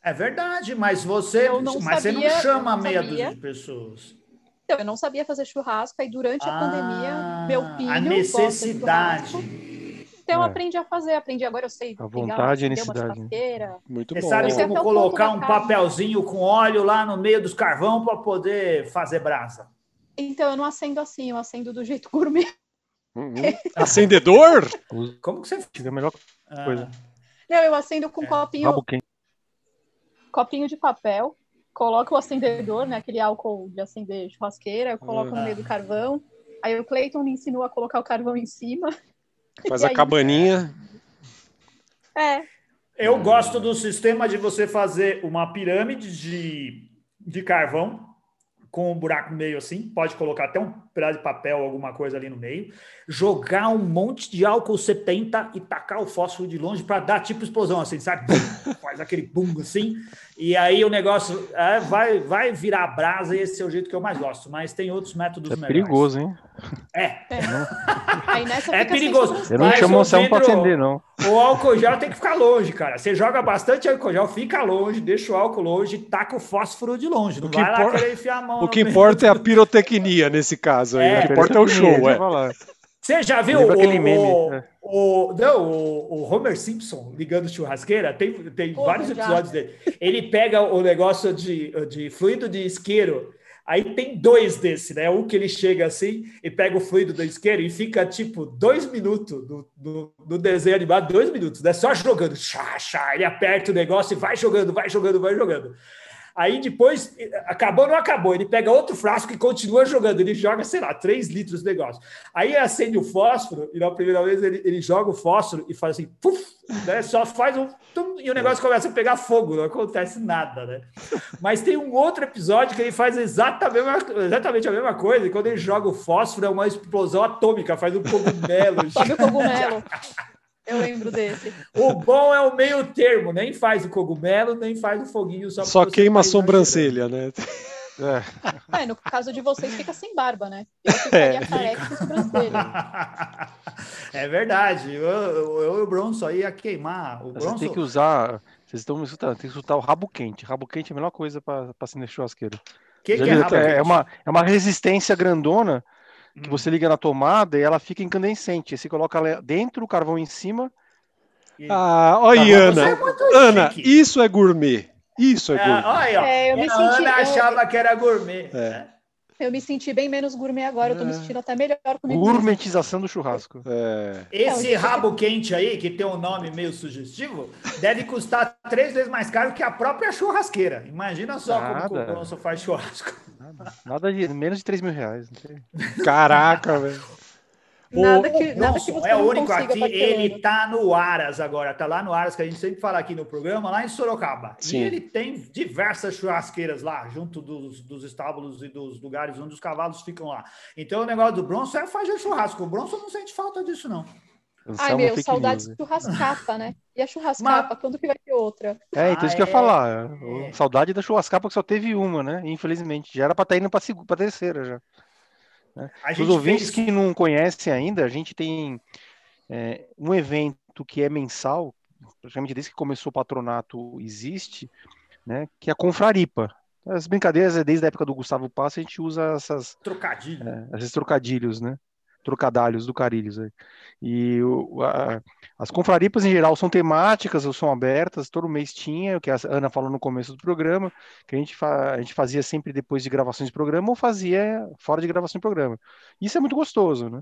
[SPEAKER 1] É verdade, mas você, mas sabia, você não chama não medo de pessoas.
[SPEAKER 3] Então, eu não sabia fazer churrasco, e durante a ah, pandemia, meu ah, filho. A necessidade. Então, eu é. aprendi a fazer, aprendi agora eu sei. A vontade e a necessidade.
[SPEAKER 1] Muito Você bom. É sabe é como colocar um papelzinho com óleo lá no meio dos carvão para poder fazer brasa.
[SPEAKER 3] Então eu não acendo assim, eu acendo do jeito gourmet.
[SPEAKER 2] Uhum. Acendedor? Como que você faz? É a melhor ah. coisa.
[SPEAKER 3] Não, eu acendo com é. copinho. Copinho de papel. Coloco o acendedor, né? Aquele álcool de acender churrasqueira, eu coloco no ah. meio do carvão. Aí o Cleiton me ensinou a colocar o carvão em cima. Faz a cabaninha. Né? É. Eu gosto do sistema de
[SPEAKER 1] você fazer uma pirâmide de, de carvão com um buraco meio assim, pode colocar até um pedaço de papel, alguma coisa ali no meio, jogar um monte de álcool 70 e tacar o fósforo de longe para dar tipo explosão, assim, sabe? faz aquele bum assim, e aí o negócio é, vai, vai virar brasa e esse é o jeito que eu mais gosto, mas tem outros métodos é melhores. perigoso, hein? É. É,
[SPEAKER 2] é perigoso. Eu não o para atender, não.
[SPEAKER 1] O álcool gel tem que ficar longe, cara. Você joga bastante álcool gel, fica longe, deixa o álcool longe, taca o fósforo de longe. Não o que vai lá querer enfiar a mão. O que importa
[SPEAKER 4] é a pirotecnia nesse caso aí. É, o que importa é o show, é.
[SPEAKER 1] Você
[SPEAKER 2] já viu o, o, é.
[SPEAKER 1] o, não, o, o, Homer Simpson ligando churrasqueira? Tem, tem Pô, vários episódios dele. Ele pega o negócio de, de fluido de isqueiro Aí tem dois desse, né? Um que ele chega assim e pega o fluido do isqueiro e fica tipo dois minutos no, no, no desenho animado, dois minutos, né? Só jogando, chá, chá. Ele aperta o negócio e vai jogando, vai jogando, vai jogando. Aí depois, acabou não acabou, ele pega outro frasco e continua jogando. Ele joga, sei lá, 3 litros de negócio. Aí acende o fósforo, e na primeira vez ele, ele joga o fósforo e faz assim, puf, né? só faz um. Tum, e o negócio começa a pegar fogo, não acontece nada, né? Mas tem um outro episódio que ele faz exatamente a mesma, exatamente a mesma coisa, e quando ele joga o fósforo, é uma explosão atômica, faz um cogumelo. Sobe o
[SPEAKER 2] cogumelo. Eu lembro desse.
[SPEAKER 1] O bom é o meio termo, nem faz o cogumelo, nem faz o foguinho. Só, só queima tá a
[SPEAKER 4] sobrancelha, né?
[SPEAKER 1] É.
[SPEAKER 3] é. no caso de vocês fica sem barba, né? Eu ficaria é. careca sobrancelha.
[SPEAKER 1] É verdade. Eu, eu, eu e o Bronson aí ia queimar.
[SPEAKER 2] O Você tem que usar. Vocês estão me escutando, tem que escutar o rabo quente. Rabo quente é a melhor coisa para acender churrasqueiro. Que que é, rabo é, uma, é uma resistência grandona que você liga na tomada e ela fica incandescente. Você coloca ela dentro, o carvão em cima. Ah,
[SPEAKER 4] olha, Ana. É Ana, chique. isso é
[SPEAKER 2] gourmet. Isso
[SPEAKER 4] é, é
[SPEAKER 3] gourmet.
[SPEAKER 1] Olha, é, eu me senti, Ana achava
[SPEAKER 2] que era gourmet. É. Né?
[SPEAKER 3] Eu me senti bem menos gourmet agora, eu tô me é. sentindo até melhor comigo.
[SPEAKER 2] Gourmetização do churrasco. É. é.
[SPEAKER 1] Esse rabo quente aí, que tem um nome meio sugestivo, deve custar três vezes mais caro que a própria churrasqueira. Imagina só Nada. como o
[SPEAKER 2] Conso faz churrasco. Nada, Nada de menos de 3 mil reais. Caraca, velho. Nada
[SPEAKER 1] que, Johnson, nada que você é o único aqui, ele tá no Aras agora, tá lá no Aras, que a gente sempre fala aqui no programa, lá em Sorocaba. Sim. E ele tem diversas churrasqueiras lá, junto dos, dos estábulos e dos lugares onde os cavalos ficam lá. Então o negócio do Bronson é fazer
[SPEAKER 3] churrasco. O Bronson não sente falta disso, não.
[SPEAKER 2] Ai, meu, saudade news. de
[SPEAKER 3] churrascapa, né? E a churrascapa, Mas... quando que vai ter outra? É, então ah, isso é... que eu ia ah, falar.
[SPEAKER 2] É. Saudade da churrascapa que só teve uma, né? Infelizmente. Já era pra estar tá indo pra, pra terceira já. Né? Os ouvintes fez... que não conhecem ainda, a gente tem é, um evento que é mensal, praticamente desde que começou o patronato existe, né, que é a Confraripa. As brincadeiras é desde a época do Gustavo Passa, a gente usa essas... É, esses trocadilhos, né? Trocadalhos do Carilhos. E o, a, as confraripas, em geral, são temáticas ou são abertas, todo mês tinha, o que a Ana falou no começo do programa, que a gente, a gente fazia sempre depois de gravações de programa ou fazia fora de gravação de programa. Isso é muito gostoso, né?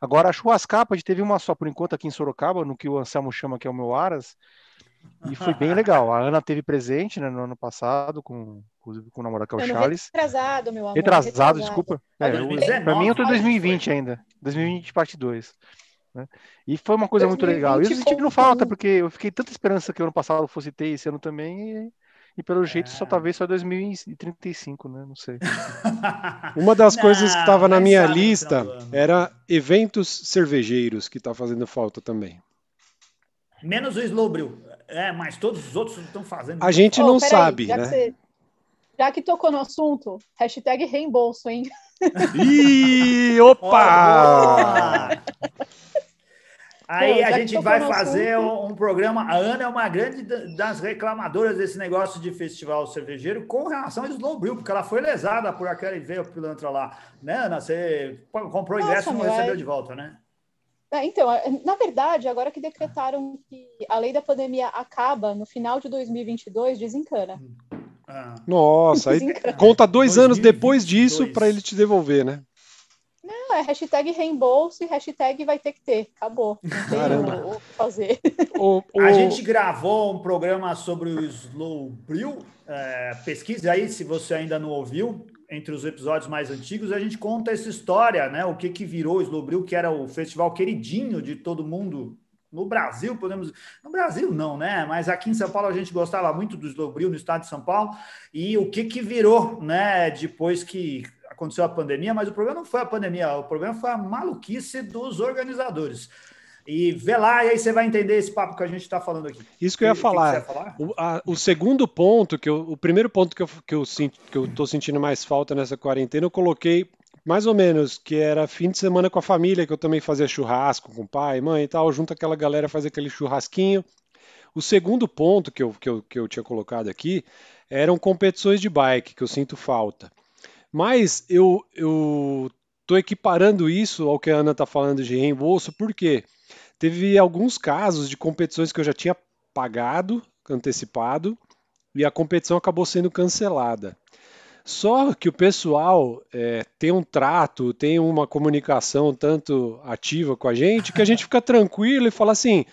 [SPEAKER 2] Agora, a churrascapa, a gente teve uma só por enquanto aqui em Sorocaba, no que o Anselmo chama que é o meu Aras, e foi bem legal. A Ana teve presente né, no ano passado com, com o namorado que é o Charles.
[SPEAKER 3] Retrasado, meu amor. Retrasado, retrasado. desculpa. É, para mim eu tô em
[SPEAKER 2] 2020 ainda. 2020 parte 2. Né? E foi uma coisa muito legal. E eu sentindo falta, porque eu fiquei tanta esperança que ano passado fosse ter esse ano também, e, e pelo jeito é. só talvez só 2035, né? Não sei. uma das não, coisas que estava na minha lista era
[SPEAKER 4] eventos cervejeiros, que está fazendo falta também.
[SPEAKER 1] Menos o Slowbrew. É, mas todos os outros estão fazendo. A gente oh, não
[SPEAKER 2] sabe, já né? Que
[SPEAKER 3] você, já que tocou no assunto, hashtag reembolso, hein?
[SPEAKER 2] Ih, opa!
[SPEAKER 1] Aí Pô, a gente vai fazer um, um, programa. A Ana é uma grande das reclamadoras desse negócio de festival cervejeiro com relação a Slowbril, porque ela foi lesada por aquela e veio pilantra lá. Né, Ana? Você comprou o ingresso e não recebeu é de volta, né?
[SPEAKER 3] É, então, é, na verdade, agora que decretaram que a lei da pandemia acaba no final de 2022, desencana. Hum.
[SPEAKER 1] Ah. Nossa,
[SPEAKER 3] desencana. aí conta
[SPEAKER 4] dois 2022. anos depois disso para ele te devolver, né?
[SPEAKER 3] é hashtag reembolso e hashtag vai ter que ter. Acabou. Não tem o, o que fazer. O, o... A gente
[SPEAKER 1] gravou um programa sobre o Slowbril. É, pesquise aí se você ainda não ouviu. Entre os episódios mais antigos, a gente conta essa história, né? O que, que virou o Brew que era o festival queridinho de todo mundo no Brasil, podemos. No Brasil, não, né? Mas aqui em São Paulo a gente gostava muito do Brew no estado de São Paulo. E o que, que virou, né? Depois que aconteceu a pandemia, mas o problema não foi a pandemia, o problema foi a maluquice dos organizadores. E vê lá, e aí você vai entender esse papo que a gente está falando aqui. Isso que eu ia falar. Que
[SPEAKER 4] falar? O, a, o, segundo ponto, que eu, o primeiro ponto que eu, que, eu senti, que eu sentindo mais falta nessa quarentena, eu coloquei mais ou menos, que era fim de semana com a família, que eu também fazia churrasco com pai, mãe e tal, junto aquela galera, fazer aquele churrasquinho. O segundo ponto que eu, que, eu, que eu tinha colocado aqui eram competições de bike, que eu sinto falta. Mas eu eu tô equiparando isso ao que a Ana tá falando de reembolso, porque teve alguns casos de competições que eu já tinha pagado, antecipado, e a competição acabou sendo cancelada. Só que o pessoal é, tem um trato, tem uma comunicação tanto ativa com a gente, que a gente fica tranquilo e fala assim: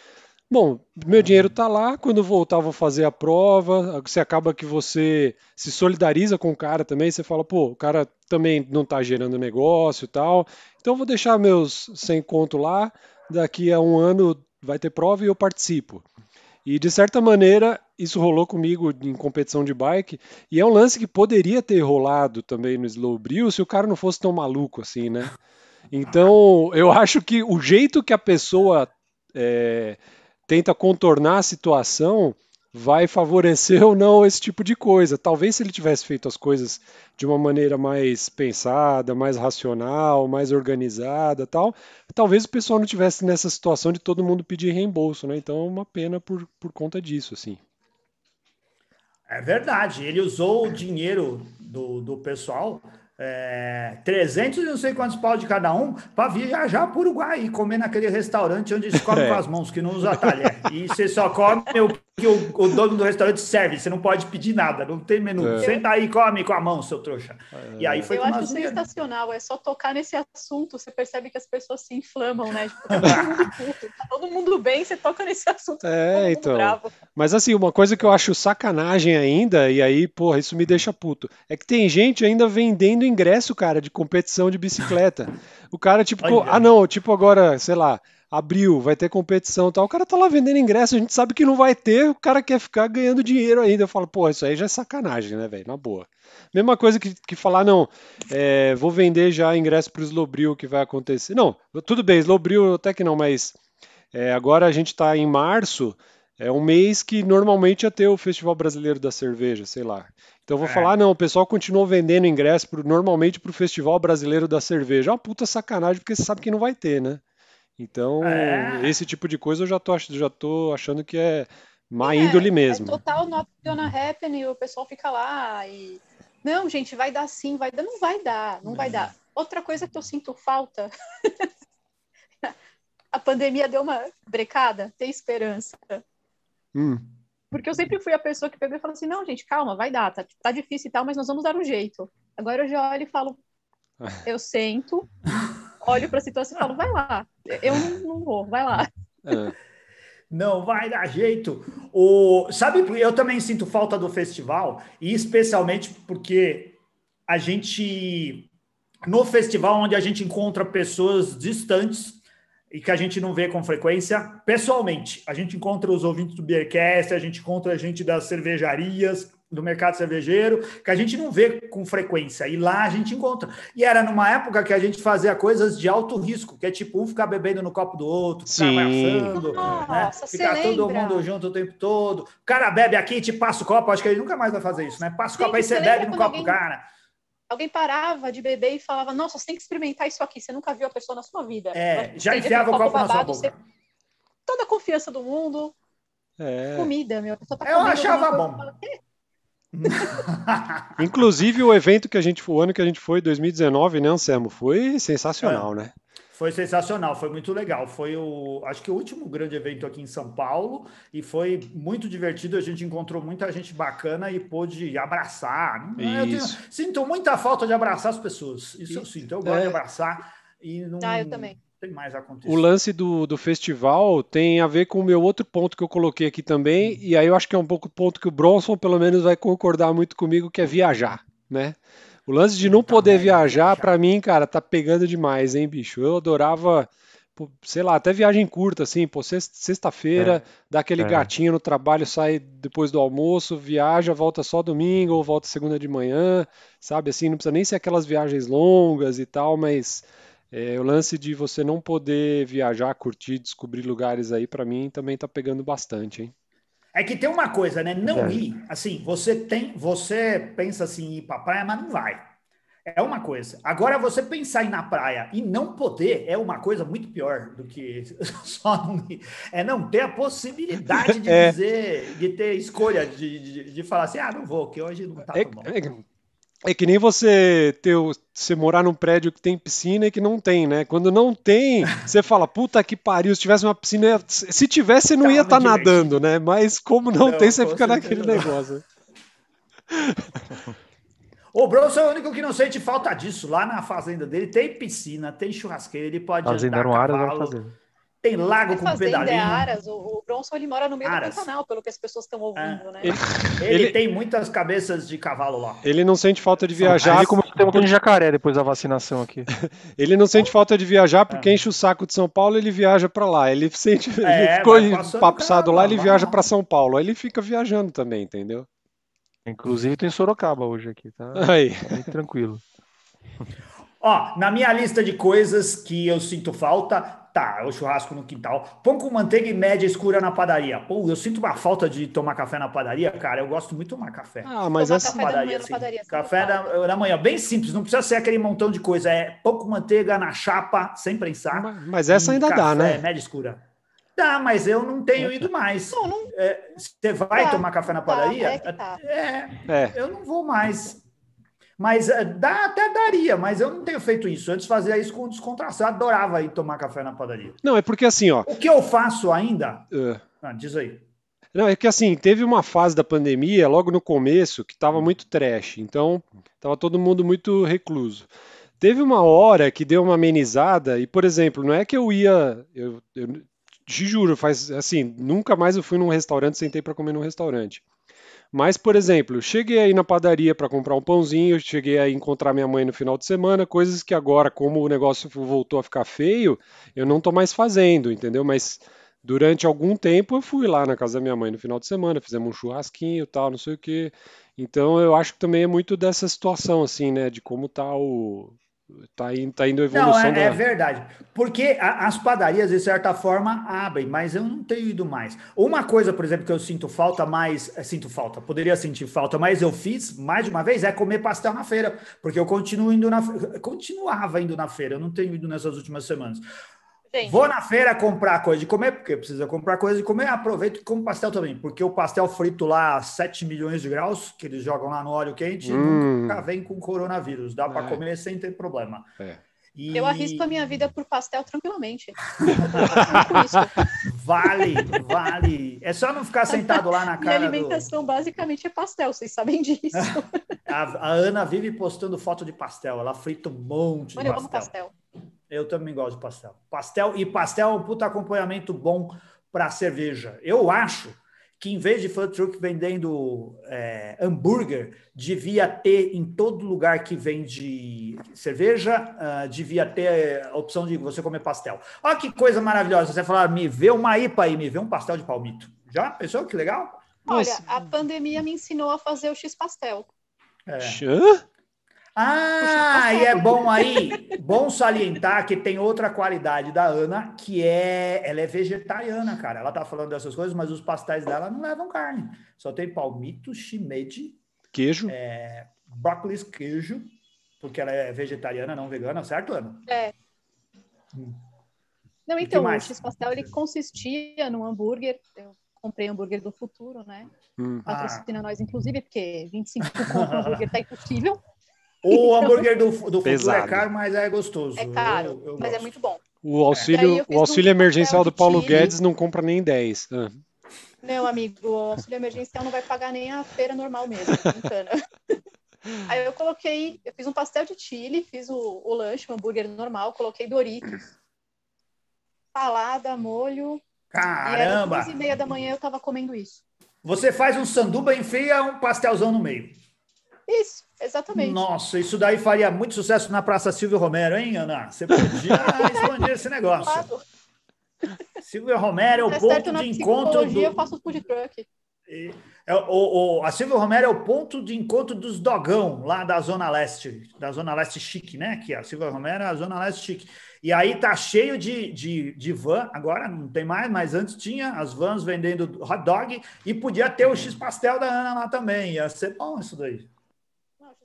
[SPEAKER 4] Bom, meu dinheiro está ah. lá, quando voltar vou fazer a prova, você acaba que você se solidariza com o cara também, você fala, pô, o cara também não está gerando negócio e tal, então vou deixar meus 100 conto lá, daqui a um ano vai ter prova e eu participo. E de certa maneira, isso rolou comigo em competição de bike, e é um lance que poderia ter rolado também no Slowbril se o cara não fosse tão maluco assim, né? Então, eu acho que o jeito que a pessoa... É, tenta contornar a situação, vai favorecer ou não esse tipo de coisa. Talvez se ele tivesse feito as coisas de uma maneira mais pensada, mais racional, mais organizada, tal, talvez o pessoal não tivesse nessa situação de todo mundo pedir reembolso, né? Então é uma pena por, por
[SPEAKER 1] conta disso, assim. É verdade, ele usou o dinheiro do, do pessoal é, 300 e não sei quantos pau de cada um para viajar para o Uruguai e comer naquele restaurante onde se come é. com as mãos, que não usa talher. E você só come o que o, o, dono do restaurante serve, você não pode pedir nada, não tem menu. É. Senta aí e come com a mão, seu trouxa. É. E aí foi Eu acho magia.
[SPEAKER 3] sensacional, é só tocar nesse assunto, você percebe que as pessoas se inflamam, né? Tipo, tá todo mundo tá todo mundo bem, você toca nesse assunto,
[SPEAKER 1] é, então.
[SPEAKER 4] bravo. Mas assim, uma coisa que eu acho sacanagem ainda, e aí, porra, isso me deixa puto, é que tem gente ainda vendendo ingresso, cara, de competição de bicicleta. O cara, tipo, Ai, ah não, tipo agora, sei lá, abril, vai ter competição e tal. O cara tá lá vendendo ingresso, a gente sabe que não vai ter, o cara quer ficar ganhando dinheiro ainda. Eu falo, pô, isso aí já é sacanagem, né, velho? Na boa. Mesma coisa que, que falar, não, é, vou vender já ingresso pro Slobril que vai acontecer. Não, tudo bem, Slobril até que não, mas é, agora a gente tá em março, é um mês que normalmente ia ter o Festival Brasileiro da Cerveja, sei lá. Então eu vou é. falar, não, o pessoal continua vendendo ingresso pro, normalmente pro Festival Brasileiro da Cerveja. É uma puta sacanagem, porque você sabe que não vai ter, né? Então, é. esse tipo de coisa eu já tô, já tô achando que é má é, índole é mesmo. É
[SPEAKER 3] total not gonna happen, o pessoal fica lá e... Não, gente, vai dar sim, vai dar. Não vai dar, não é. vai dar. Outra coisa que eu sinto falta... a pandemia deu uma brecada, tem esperança. Hum. Porque eu sempre fui a pessoa que pegou e falou assim, não, gente, calma, vai dar, tá, tá difícil e tal, mas nós vamos dar um jeito. Agora eu já olho e falo, ah. eu sento, olho para a situação e falo, vai lá, eu não, não vou, vai lá.
[SPEAKER 1] É. Não vai dar jeito. O, sabe, eu também sinto falta do festival, e especialmente porque a gente, no festival onde a gente encontra pessoas distantes e que a gente não vê com frequência, pessoalmente, a gente encontra os ouvintes do Beercast, a gente encontra a gente das cervejarias, do mercado cervejeiro, que a gente não vê com frequência, e lá a gente encontra. E era numa época que a gente fazia coisas de alto risco, que é tipo um ficar bebendo no copo do outro, ficar Sim. né? ficar todo lembra. mundo junto o tempo todo. O cara bebe aqui, te passa o copo, acho que ele nunca mais vai fazer isso, né? Passa Sim, o copo, aí você bebe no copo do cara
[SPEAKER 3] alguém parava de beber e falava: Nossa, você tem que experimentar isso aqui, você nunca viu a pessoa na sua vida. É, já enfiava o copo babado, na sua boca. Você... Toda a confiança do mundo. É. Comida, meu. Eu, eu achava bom.
[SPEAKER 4] Inclusive o evento que a gente foi, o ano que a gente foi, 2019, né, Anselmo? Foi sensacional, é. né?
[SPEAKER 1] Foi sensacional, foi muito legal. Foi o, acho que o último grande evento aqui em São Paulo e foi muito divertido. A gente encontrou muita gente bacana e pôde abraçar. Tenho, sinto muita falta de abraçar as pessoas. Isso, eu sinto. Eu gosto de é. abraçar e não. Ah, eu também tem mais acontecido. O
[SPEAKER 4] lance do, do festival tem a ver com o meu outro ponto que eu coloquei aqui também, hum. e aí eu acho que é um pouco o ponto que o Bronson, pelo menos, vai concordar muito comigo, que é viajar, né? O lance de não poder viajar, para mim, cara, tá pegando demais, hein, bicho? Eu adorava, sei lá, até viagem curta, assim, pô, sexta-feira, é, dá aquele é. gatinho no trabalho, sai depois do almoço, viaja, volta só domingo ou volta segunda de manhã, sabe? Assim, não precisa nem ser aquelas viagens longas e tal, mas é, o lance de você não poder viajar, curtir, descobrir lugares aí, para mim também tá pegando bastante, hein?
[SPEAKER 1] É que tem uma coisa, né? Não é. ir, assim, você tem, você pensa assim, ir pra praia, mas não vai. É uma coisa. Agora, você pensar em ir na praia e não poder é uma coisa muito pior do que só não ir. É não ter a possibilidade de é. dizer, de ter escolha, de, de, de, falar assim, ah, não vou, que hoje não tá é, bom. É
[SPEAKER 4] é que nem você ter, você morar num prédio que tem piscina e que não tem, né? Quando não tem, você fala, puta que pariu, se tivesse uma piscina. Se tivesse, você não ia estar tá nadando, né? Mas como não, não tem, você fica naquele não. negócio.
[SPEAKER 1] O Bruno é o único que não sente falta disso. Lá na fazenda dele tem piscina, tem churrasqueira, ele pode Fazenda andar era um área, cavalo, tem hum, lago com é pedalinho. Aras,
[SPEAKER 3] o, o Bronson ele mora no meio Aras. do canal, pelo que as pessoas estão é. ouvindo, é. né?
[SPEAKER 4] Ele, ele,
[SPEAKER 1] tem muitas cabeças de cavalo lá.
[SPEAKER 4] Ele não sente falta de viajar. Ele começou a ter um monte de jacaré depois da vacinação aqui. ele não sente falta de viajar porque é. enche o saco de São Paulo ele viaja para lá. Ele sente, é, ele ficou papsado lá, ele lá. viaja para São Paulo. Aí ele fica viajando também, entendeu? Inclusive tem Sorocaba hoje aqui, tá? Aí. Tá
[SPEAKER 2] tranquilo.
[SPEAKER 1] Ó, na minha lista de coisas que eu sinto falta, Tá, é o churrasco no quintal. Pão com manteiga e média escura na padaria. Pô, eu sinto uma falta de tomar café na padaria, cara. Eu gosto muito de tomar café. Ah, mas essa é café padaria, da assim. manhã, assim, padaria, Café da, da, manhã, bem simples, não precisa ser aquele montão de coisa. É pão com manteiga na chapa, sem prensar. Mas, mas essa ainda café, dá, né? Média escura. Dá, mas eu não tenho ido tá. mais. Não, não... É, você vai tá, tomar café na tá, padaria? Tá, é, tá. é, eu não vou mais. Mas eh, dá, até daria, mas eu não tenho feito isso. Antes fazia isso com descontração. Eu adorava ir tomar café na padaria.
[SPEAKER 4] Não, é porque assim, ó. O
[SPEAKER 1] que eu faço ainda. Uh... Ah, diz aí.
[SPEAKER 4] Não, é que assim, teve uma fase da pandemia, logo no começo, que tava muito trash. Então, tava todo mundo muito recluso. Teve uma hora que deu uma amenizada, e, por exemplo, não é que eu ia. Eu, eu te juro, faz assim, nunca mais eu fui num restaurante, sentei para comer num restaurante. Mas, por exemplo, cheguei aí na padaria para comprar um pãozinho, cheguei a encontrar minha mãe no final de semana, coisas que agora, como o negócio voltou a ficar feio, eu não estou mais fazendo, entendeu? Mas durante algum tempo eu fui lá na casa da minha mãe no final de semana, fizemos um churrasquinho, tal, não sei o quê. Então eu acho que também é muito dessa situação assim, né, de como tá o Tá indo, tá indo a evolução. Não, é, é da... é
[SPEAKER 1] verdade. Porque a, as padarias, de certa forma, abrem, mas eu não tenho ido mais. Uma coisa, por exemplo, que eu sinto falta, mas. É, sinto falta, poderia sentir falta, mas eu fiz mais de uma vez, é comer pastel na feira. Porque eu continuo indo na. Continuava indo na feira, eu não tenho ido nessas últimas semanas. Entendi. Vou na feira comprar coisa de comer, porque precisa comprar coisa de comer, aproveito e como pastel também, porque o pastel frito lá a 7 milhões de graus, que eles jogam lá no óleo quente, hum. nunca vem com coronavírus, dá é. para comer sem ter problema. É. E... Eu arrisco
[SPEAKER 3] a minha vida por pastel tranquilamente.
[SPEAKER 1] vale, vale. É só não ficar sentado lá na cara. Minha alimentação
[SPEAKER 3] do... basicamente é pastel, vocês sabem disso.
[SPEAKER 1] a, a, Ana vive postando foto de pastel, ela frita um monte Olha, de pastel. Eu amo pastel. Eu também gosto de pastel. Pastel e pastel é um puta acompanhamento bom para cerveja. Eu acho que em vez de food truck vendendo é, hambúrguer, devia ter em todo lugar que vende cerveja, uh, devia ter a opção de você comer pastel. Olha que coisa maravilhosa! Você falar, me vê uma IPA aí, me vê um pastel de palmito. Já pensou que legal? Olha, Nossa.
[SPEAKER 3] a pandemia me ensinou a fazer o X pastel. É. Ah, e é bom aí,
[SPEAKER 1] bom salientar que tem outra qualidade da Ana, que é, ela é vegetariana, cara. Ela tá falando dessas coisas, mas os pastéis dela não levam carne. Só tem palmito, shimeji, queijo, é, brócolis, queijo, porque ela é vegetariana, não vegana, certo, Ana?
[SPEAKER 3] É. Hum. Não, então, o X-Pastel, ele consistia num hambúrguer, eu comprei hambúrguer do futuro, né?
[SPEAKER 1] Hum.
[SPEAKER 4] Patrocina
[SPEAKER 3] ah. nós, inclusive, porque 25 do hambúrguer tá impossível. O então, hambúrguer
[SPEAKER 1] do, do futuro é caro, mas é gostoso. É caro, eu, eu mas é gosto. é muito bom. O
[SPEAKER 4] auxílio, é, o auxílio emergencial do Paulo Guedes não compra nem 10. Ah.
[SPEAKER 3] Não, amigo, o auxílio emergencial não vai pagar nem a feira normal mesmo, Aí eu coloquei, eu fiz um pastel de chile, fiz o, o lanche, o hambúrguer normal, coloquei Doritos, salada, molho.
[SPEAKER 1] Caramba! E às e meia
[SPEAKER 3] da manhã eu tava comendo isso.
[SPEAKER 1] Você faz um sanduba, enfia um pastelzão no meio.
[SPEAKER 3] Isso, exatamente.
[SPEAKER 1] Nossa, isso daí faria muito sucesso na Praça Silvio Romero, hein, Ana? Você podia expandir esse negócio. Claro. Silvio Romero é o é ponto de encontro. Do... Eu
[SPEAKER 3] faço food truck.
[SPEAKER 1] E, é, o, o, a Silvio Romero é o ponto de encontro dos dogão lá da Zona Leste, da Zona Leste chique, né? Que a Silvio Romero é a Zona Leste chique. E aí tá cheio de, de, de van, agora não tem mais, mas antes tinha as vans vendendo hot dog e podia ter o X-Pastel da Ana lá também. Ia ser bom isso daí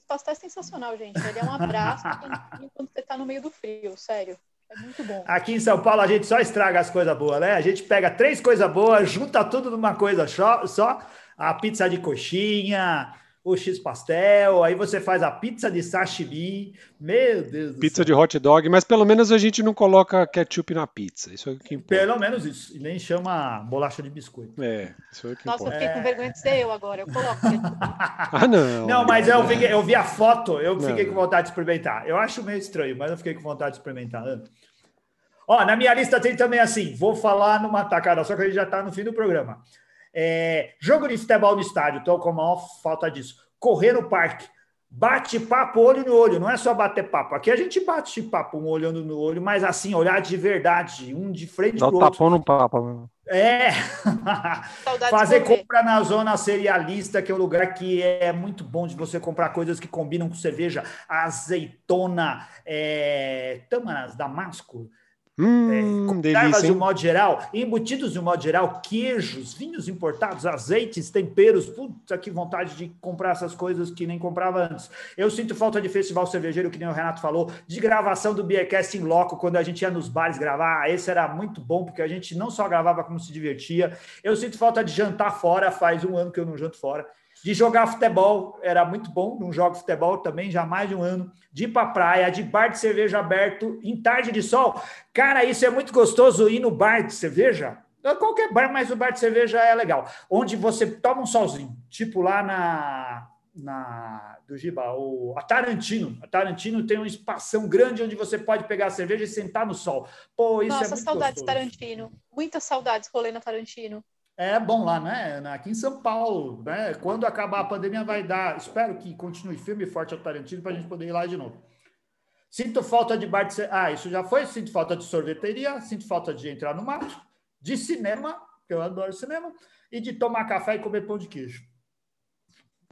[SPEAKER 3] pastel é sensacional, gente. Ele é um abraço quando você está no meio do frio, sério. É muito bom.
[SPEAKER 1] Aqui em São Paulo a gente só estraga as coisas boas, né? A gente pega três coisas boas, junta tudo numa coisa só, só a pizza de coxinha, o X pastel, aí você faz a pizza de sashimi. Meu Deus do Pizza céu.
[SPEAKER 4] de hot dog, mas pelo menos a gente não coloca ketchup
[SPEAKER 1] na pizza. Isso é o que importa. Pelo menos isso. E nem chama bolacha de biscoito. É, isso é o que Nossa, importa. eu fiquei com
[SPEAKER 3] vergonha de ser eu agora. Eu coloco.
[SPEAKER 1] ah, não. Não, mas eu, eu vi a foto, eu não. fiquei com vontade de experimentar. Eu acho meio estranho, mas eu fiquei com vontade de experimentar. Né? Ó, na minha lista tem também assim, vou falar numa tacada, só que a gente já está no fim do programa. É, jogo de futebol no estádio, estou com a maior falta disso. Correr no parque. Bate papo olho no olho, não é só bater papo. Aqui a gente bate papo um olhando no olho, mas assim, olhar de verdade, um de frente Dá pro outro. tapão no papo. Né? É. Fazer compra na zona cerealista, que é um lugar que é muito bom de você comprar coisas que combinam com cerveja, azeitona, é, tâmaras, damasco. É,
[SPEAKER 2] hum,
[SPEAKER 1] é, de um modo geral, embutidos de um modo geral, queijos, vinhos importados, azeites, temperos. Puta que vontade de comprar essas coisas que nem comprava antes. Eu sinto falta de festival cervejeiro, que nem o Renato falou, de gravação do Beercast em loco, quando a gente ia nos bares gravar. Esse era muito bom, porque a gente não só gravava como se divertia. Eu sinto falta de jantar fora, faz um ano que eu não janto fora de jogar futebol, era muito bom, não jogo futebol também, já há mais de um ano, de ir pra praia, de bar de cerveja aberto, em tarde de sol. Cara, isso é muito gostoso ir no bar de cerveja. Qualquer bar, mas o bar de cerveja é legal. Onde você toma um solzinho, tipo lá na. na do Giba, o, a Tarantino. A Tarantino tem um espação grande onde você pode pegar a cerveja e sentar no sol. Pô, isso é Nossa, é muito saudades gostoso.
[SPEAKER 3] Tarantino. Muitas saudades rolê na Tarantino.
[SPEAKER 1] É bom lá, né? Aqui em São Paulo, né? Quando acabar a pandemia vai dar. Espero que continue firme e forte o Tarantino para a gente poder ir lá de novo. Sinto falta de bar de... Ah, isso já foi. Sinto falta de sorveteria. Sinto falta de entrar no mato. De cinema, que eu adoro cinema. E de tomar café e comer pão de queijo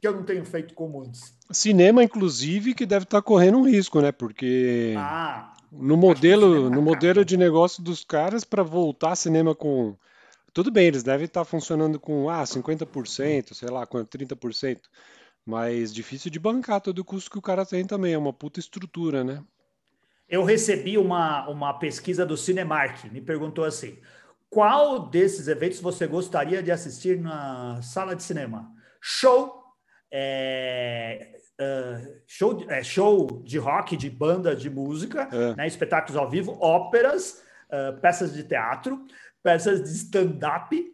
[SPEAKER 1] que eu não tenho feito como antes.
[SPEAKER 4] Cinema, inclusive, que deve estar tá correndo um risco, né? Porque ah, no modelo, é no modelo de negócio dos caras, para voltar cinema com tudo bem, eles devem estar tá funcionando com ah, 50%, sei lá, 30%. Mas difícil de bancar todo o custo que o cara tem
[SPEAKER 1] também. É uma puta estrutura, né? Eu recebi uma, uma pesquisa do Cinemark, me perguntou assim: qual desses eventos você gostaria de assistir na sala de cinema? Show, é, uh, show, é, show de rock, de banda, de música, é. né, espetáculos ao vivo, óperas, uh, peças de teatro, peças de stand-up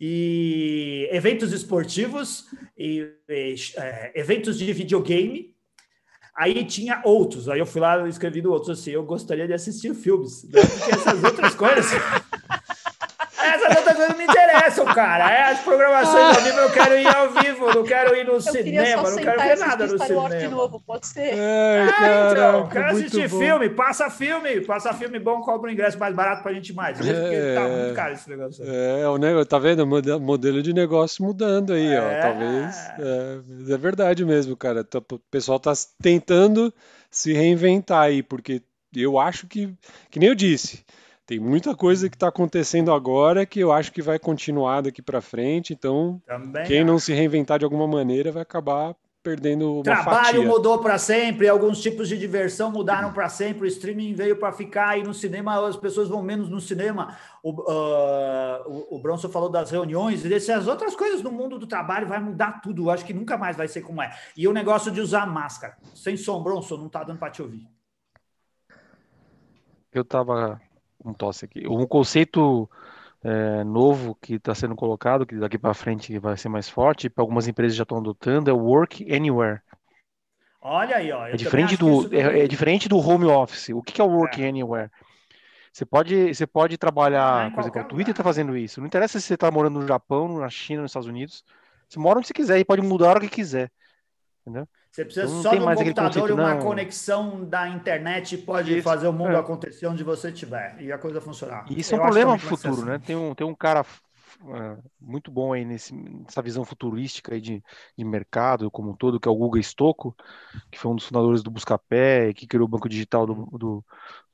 [SPEAKER 1] e eventos esportivos e, e é, eventos de videogame. Aí tinha outros. Aí eu fui lá e escrevi outros assim, eu gostaria de assistir filmes. Né? Porque essas outras coisas outra coisa não me interessam, cara. É as programações ah. ao vivo, eu quero ir ao vivo, não quero ir no eu cinema, não quero ver nada no Star Wars cinema. de novo, pode ser? É, ah, então, quero assistir bom. filme, passa filme, passa filme bom, cobra o um ingresso mais barato pra gente mais. Tá é, tá muito caro esse negócio.
[SPEAKER 4] É, é o negócio, tá vendo? O modelo de negócio mudando aí, é. ó. Talvez. É, é verdade mesmo, cara. Tá, o pessoal tá tentando se reinventar aí, porque eu acho que, que nem eu disse, tem muita coisa que está acontecendo agora que eu acho que vai continuar daqui para frente. Então,
[SPEAKER 1] Também quem acho.
[SPEAKER 4] não se reinventar de alguma maneira vai acabar perdendo o Trabalho fatia. mudou
[SPEAKER 1] para sempre, alguns tipos de diversão mudaram para sempre, o streaming veio para ficar e no cinema as pessoas vão menos no cinema. O, uh, o, o Bronson falou das reuniões e dessas outras coisas no mundo do trabalho vai mudar tudo. acho que nunca mais vai ser como é. E o negócio de usar máscara. Sem som, Bronson, não está dando para te ouvir.
[SPEAKER 2] Eu estava um tosse aqui. Um conceito é, novo que está sendo colocado, que daqui para frente vai ser mais forte, para algumas empresas já estão adotando, é o Work Anywhere.
[SPEAKER 1] Olha aí, ó.
[SPEAKER 2] É diferente, do, é, é, diferente do home office. O que, que é o Work é. Anywhere? Você pode, você pode trabalhar, ah, por exemplo, tá lugar. o Twitter está fazendo isso. Não interessa se você está morando no Japão, na China, nos Estados Unidos. Você mora onde você quiser e pode mudar o que quiser. Entendeu? Você precisa então só de um computador e uma não.
[SPEAKER 1] conexão da internet pode isso, fazer o mundo é. acontecer onde você estiver e a coisa funcionar. E isso é Eu é um problema no futuro, assim. né?
[SPEAKER 2] Tem um, tem um cara é, muito bom aí nesse, nessa visão futurística aí de, de mercado como um todo, que é o Guga Stocco, que foi um dos fundadores do Buscapé, que criou o banco digital do, do,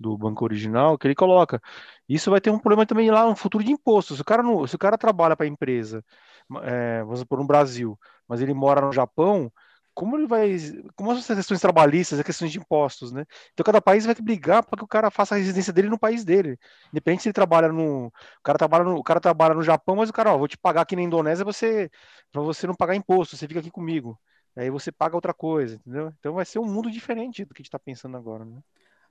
[SPEAKER 2] do banco original, que ele coloca. Isso vai ter um problema também lá no futuro de impostos. Se o cara, não, se o cara trabalha para a empresa, é, vamos supor, no Brasil, mas ele mora no Japão, como ele vai. Como as questões trabalhistas, as questões de impostos, né? Então cada país vai brigar para que o cara faça a residência dele no país dele. Independente se ele trabalha no. O cara trabalha no, o cara trabalha no Japão, mas o cara, ó, vou te pagar aqui na Indonésia você para você não pagar imposto, você fica aqui comigo. Aí você paga outra coisa, entendeu? Então vai ser um mundo diferente do que a gente está pensando agora, né?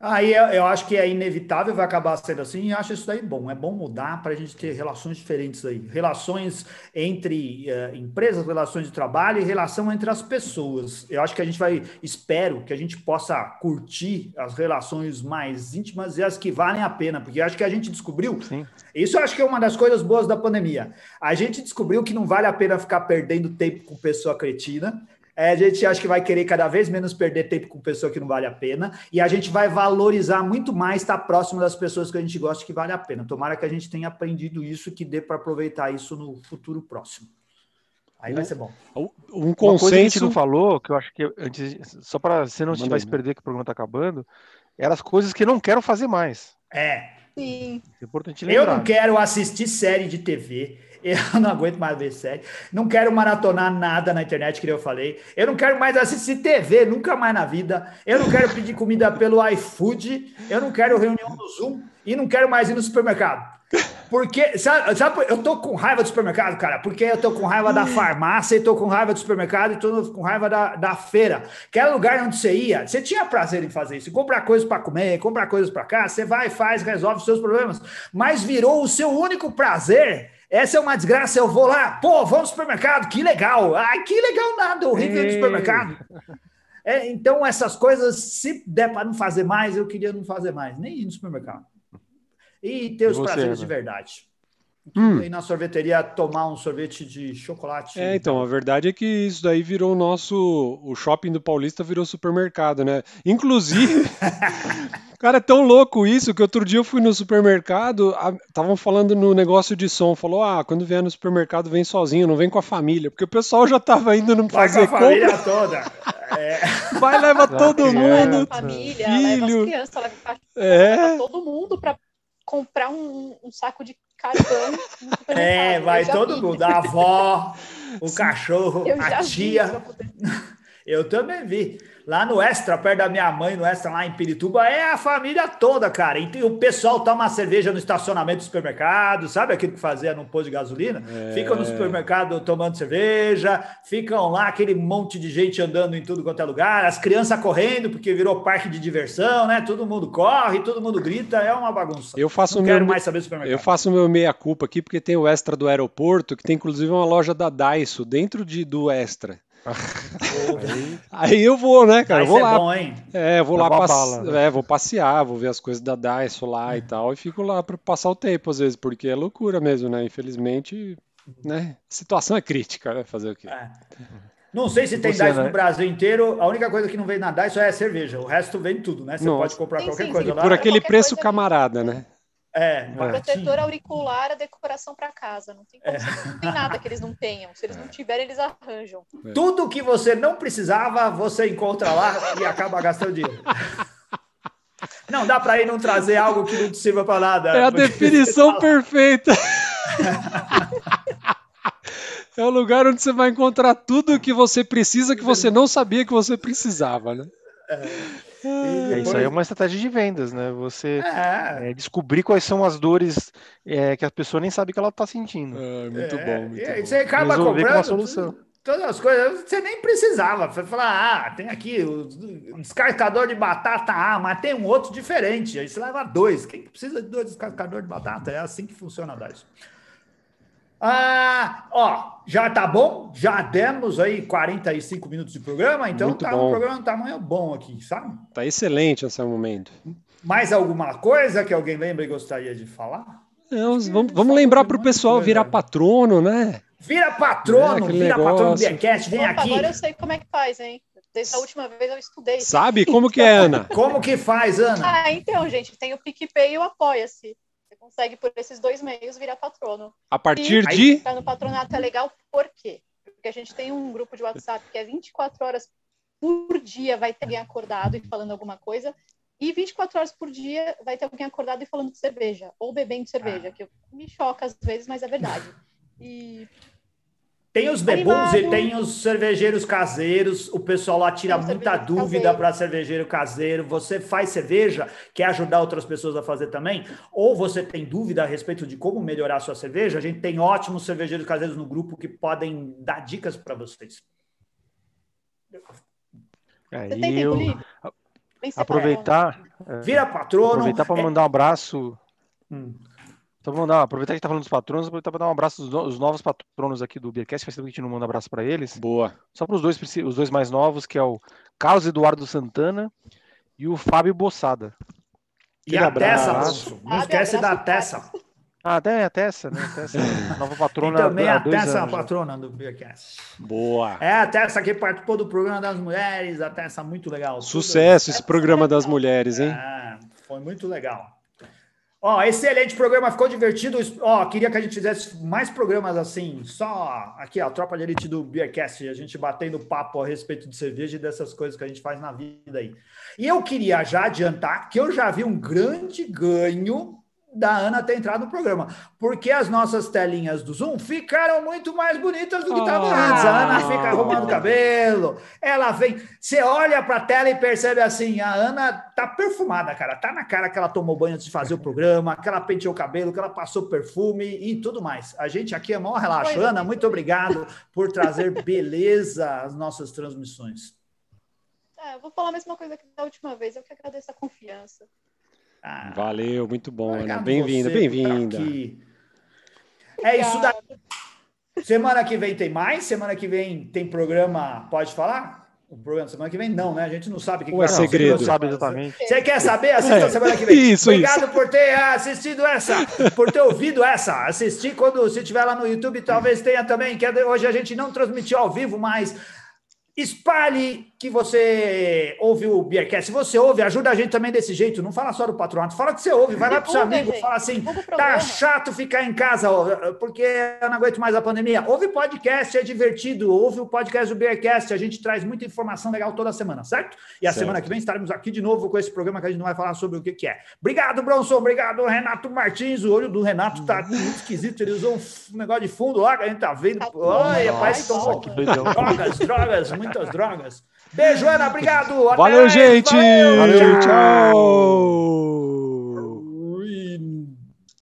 [SPEAKER 2] Aí é, eu acho que é inevitável,
[SPEAKER 1] vai acabar sendo assim, e acho isso daí bom. É bom mudar para a gente ter relações diferentes aí. Relações entre uh, empresas, relações de trabalho e relação entre as pessoas. Eu acho que a gente vai, espero que a gente possa curtir as relações mais íntimas e as que valem a pena, porque acho que a gente descobriu. Sim. Isso eu acho que é uma das coisas boas da pandemia. A gente descobriu que não vale a pena ficar perdendo tempo com pessoa cretina é, a gente acha que vai querer cada vez menos perder tempo com pessoa que não vale a pena e a gente vai valorizar muito mais estar próximo das pessoas que a gente gosta que vale a pena. Tomara que a gente tenha aprendido isso que dê para aproveitar isso no futuro próximo. Aí um, vai ser bom.
[SPEAKER 2] Um consenso que a gente não falou, que eu acho que antes, só para você não vai se perder que o programa está acabando, eram as coisas que não quero fazer mais. É. Sim. É importante lembrar. Eu não
[SPEAKER 1] quero assistir série de TV. Eu não aguento mais ver série. Não quero maratonar nada na internet, que eu falei. Eu não quero mais assistir TV, nunca mais na vida. Eu não quero pedir comida pelo iFood. Eu não quero reunião no Zoom. E não quero mais ir no supermercado. Porque, sabe, sabe, eu tô com raiva do supermercado, cara, porque eu tô com raiva da farmácia, e tô com raiva do supermercado, e tô com raiva da, da feira. Que lugar onde você ia, você tinha prazer em fazer isso, comprar coisas para comer, comprar coisas para cá, você vai, faz, resolve os seus problemas, mas virou o seu único prazer essa é uma desgraça, eu vou lá, pô, vamos no supermercado, que legal. Ai, que legal nada, horrível Ei. no supermercado. É, então, essas coisas, se der para não fazer mais, eu queria não fazer mais, nem ir no supermercado. E ter os você, prazeres né? de verdade. Hum. E na sorveteria tomar um sorvete de chocolate. É,
[SPEAKER 4] então, a verdade é que isso daí virou o nosso. O shopping do Paulista virou supermercado, né? Inclusive. cara, é tão louco isso que outro dia eu fui no supermercado, estavam falando no negócio de som, falou: ah, quando vier no supermercado vem sozinho, não vem com a família, porque o pessoal já tava indo não Vai fazer com a família compra. toda. É. Vai, leva todo
[SPEAKER 3] criança, mundo. Leva a família, filho. leva as crianças, leva, é. leva todo mundo pra comprar um, um saco de é, né? vai todo vi. mundo.
[SPEAKER 1] A avó, o cachorro, a tia. eu também vi. Lá no Extra, perto da minha mãe, no Extra, lá em Pirituba, é a família toda, cara. E o pessoal toma cerveja no estacionamento do supermercado, sabe aquilo que fazia no posto de gasolina? É... Ficam no supermercado tomando cerveja, ficam lá aquele monte de gente andando em tudo quanto é lugar, as crianças correndo porque virou parque de diversão, né? Todo mundo corre, todo mundo grita, é uma bagunça. Eu faço Não meu... quero mais saber do supermercado.
[SPEAKER 4] Eu faço o meu meia-culpa aqui porque tem o Extra do aeroporto, que tem inclusive uma loja da Daiso dentro de, do Extra.
[SPEAKER 1] aí... eu
[SPEAKER 4] vou, né, cara? Aí vou é lá. É, bom, hein? é, vou Dá é lá passe... né? é, vou passear, vou ver as coisas da Daiso lá é. e tal, e fico lá para passar o tempo às vezes, porque é loucura mesmo, né? Infelizmente, né? A situação é crítica, né? Fazer o quê? É.
[SPEAKER 1] Não sei se tem Você, né? no Brasil inteiro. A única coisa que não vem na Daiso é cerveja. O resto vem tudo, né? Você Nossa. pode comprar sim, qualquer sim, coisa sim. lá. Por aquele
[SPEAKER 4] preço camarada, né? É, o protetor
[SPEAKER 3] auricular, a decoração para casa. Não tem, como, é. não tem nada que eles não tenham. Se eles não é. tiverem, eles arranjam.
[SPEAKER 1] É. Tudo que você não precisava, você encontra lá e acaba gastando dinheiro. Não dá para ir não trazer algo que não te sirva para nada. É a
[SPEAKER 4] definição tá perfeita. é o lugar onde você vai encontrar tudo o que você precisa que você não sabia que você precisava, né?
[SPEAKER 2] É. É, isso aí é uma estratégia de vendas, né? Você é. É, descobrir quais são as dores é, que a pessoa nem sabe que ela está sentindo. Ah, muito é, bom. Muito e bom. Você acaba Resolver comprando. Com uma solução.
[SPEAKER 1] Todas as coisas, você nem precisava. Você falar, ah, tem aqui o descascador de batata ah, mas tem um outro diferente. Aí você leva dois. Quem precisa de dois descascadores de batata? É assim que funciona a DICE. Ah, ó, já tá bom? Já demos aí 45 minutos de programa, então Muito tá bom. um programa de tamanho bom aqui, sabe? Tá excelente esse momento. Mais alguma coisa que alguém lembra e gostaria de falar?
[SPEAKER 4] Não, vamos, é vamos lembrar para o pessoal virar patrono, né? Vira patrono,
[SPEAKER 1] é, vira negócio. patrono do
[SPEAKER 3] Biacast, vem Opa, aqui. Agora eu sei como é que faz, hein? Desde a última vez eu estudei. Sabe como que é, Ana? como
[SPEAKER 1] que faz, Ana?
[SPEAKER 3] Ah, então, gente, tem o PicPay e o Apoia-se consegue por esses dois meios virar patrono.
[SPEAKER 2] A partir e de? Estar
[SPEAKER 3] tá no patronato é legal por quê? Porque a gente tem um grupo de WhatsApp que é 24 horas por dia vai ter alguém acordado e falando alguma coisa, e 24 horas por dia vai ter alguém acordado e falando de cerveja, ou bebendo cerveja, ah. que me choca às vezes, mas é verdade. E
[SPEAKER 1] tem os bebuns e tem os cervejeiros caseiros. O pessoal lá tira muita dúvida para cervejeiro caseiro. Você faz cerveja, quer ajudar outras pessoas a fazer também? Ou você tem dúvida a respeito de como melhorar a sua cerveja? A gente tem ótimos cervejeiros caseiros no grupo que podem dar dicas para vocês.
[SPEAKER 2] É, você tem eu... tempo
[SPEAKER 1] aproveitar, aproveitar.
[SPEAKER 2] É, Vira patrono. Aproveitar para é. mandar um abraço. Hum. Então vamos dar, aproveitar que tá falando dos patronos, aproveitar para dar um abraço aos novos patronos aqui do Beercast, faz tempo que a gente não manda um abraço para eles. Boa. Só para os dois, os dois mais novos, que é o Carlos Eduardo Santana e o Fábio Bossada. E a abraço. Tessa,
[SPEAKER 1] não esquece da Tessa. Ah, até a Tessa, né? Tessa, é nova patrona. e também a Tessa, é anos, a patrona do Beercast. Boa. É, a Tessa que participou do programa das mulheres, a Tessa, muito legal. Sucesso
[SPEAKER 4] Tudo esse programa das mulheres, hein?
[SPEAKER 1] É, foi muito legal. Ó, excelente programa, ficou divertido. Ó, queria que a gente fizesse mais programas assim, só aqui, ó, a tropa de elite do Beercast, a gente batendo papo a respeito de cerveja e dessas coisas que a gente faz na vida aí. E eu queria já adiantar que eu já vi um grande ganho da Ana ter entrado no programa. Porque as nossas telinhas do Zoom ficaram muito mais bonitas do que estavam oh. antes. A Ana fica arrumando cabelo, ela vem. Você olha para a tela e percebe assim: a Ana tá perfumada, cara. Tá na cara que ela tomou banho antes de fazer o programa, que ela penteou o cabelo, que ela passou perfume e tudo mais. A gente aqui é maior relaxo. Ana, é. muito obrigado por trazer beleza às nossas transmissões.
[SPEAKER 3] É, vou falar a mesma coisa que da última vez. Eu que agradeço a confiança.
[SPEAKER 1] Ah, Valeu, muito bom, Ana. Bem-vinda, tá bem-vinda. é
[SPEAKER 3] isso daí.
[SPEAKER 1] Semana que vem tem mais? Semana que vem tem programa, pode falar? O programa semana que vem? Não, né? A gente não sabe o que, que é não, segredo. Você não sabe
[SPEAKER 2] exatamente.
[SPEAKER 3] É.
[SPEAKER 1] Você quer saber? Assista é. semana que vem. Isso, Obrigado isso. por ter assistido essa, por ter ouvido essa. Assistir quando se tiver lá no YouTube, talvez tenha também. Que é hoje a gente não transmitiu ao vivo, mas espalhe que você ouve o Beercast. Se você ouve, ajuda a gente também desse jeito. Não fala só do patronato, fala que você ouve, vai lá para o seu amigo, gente, fala assim: tá chato ficar em casa, porque eu não aguento mais a pandemia. Ouve podcast, é divertido. Ouve o podcast do Beercast, a gente traz muita informação legal toda semana, certo? E a certo. semana que vem estaremos aqui de novo com esse programa que a gente não vai falar sobre o que, que é. Obrigado, Bronson. Obrigado, Renato Martins. O olho do Renato tá uhum. muito esquisito. Ele usou um negócio de fundo lá que a gente tá vendo. Tá olha, parece que tá drogas, drogas, muitas drogas. Beijo, Ana. Obrigado. Até valeu,
[SPEAKER 2] gente. Valeu. tchau.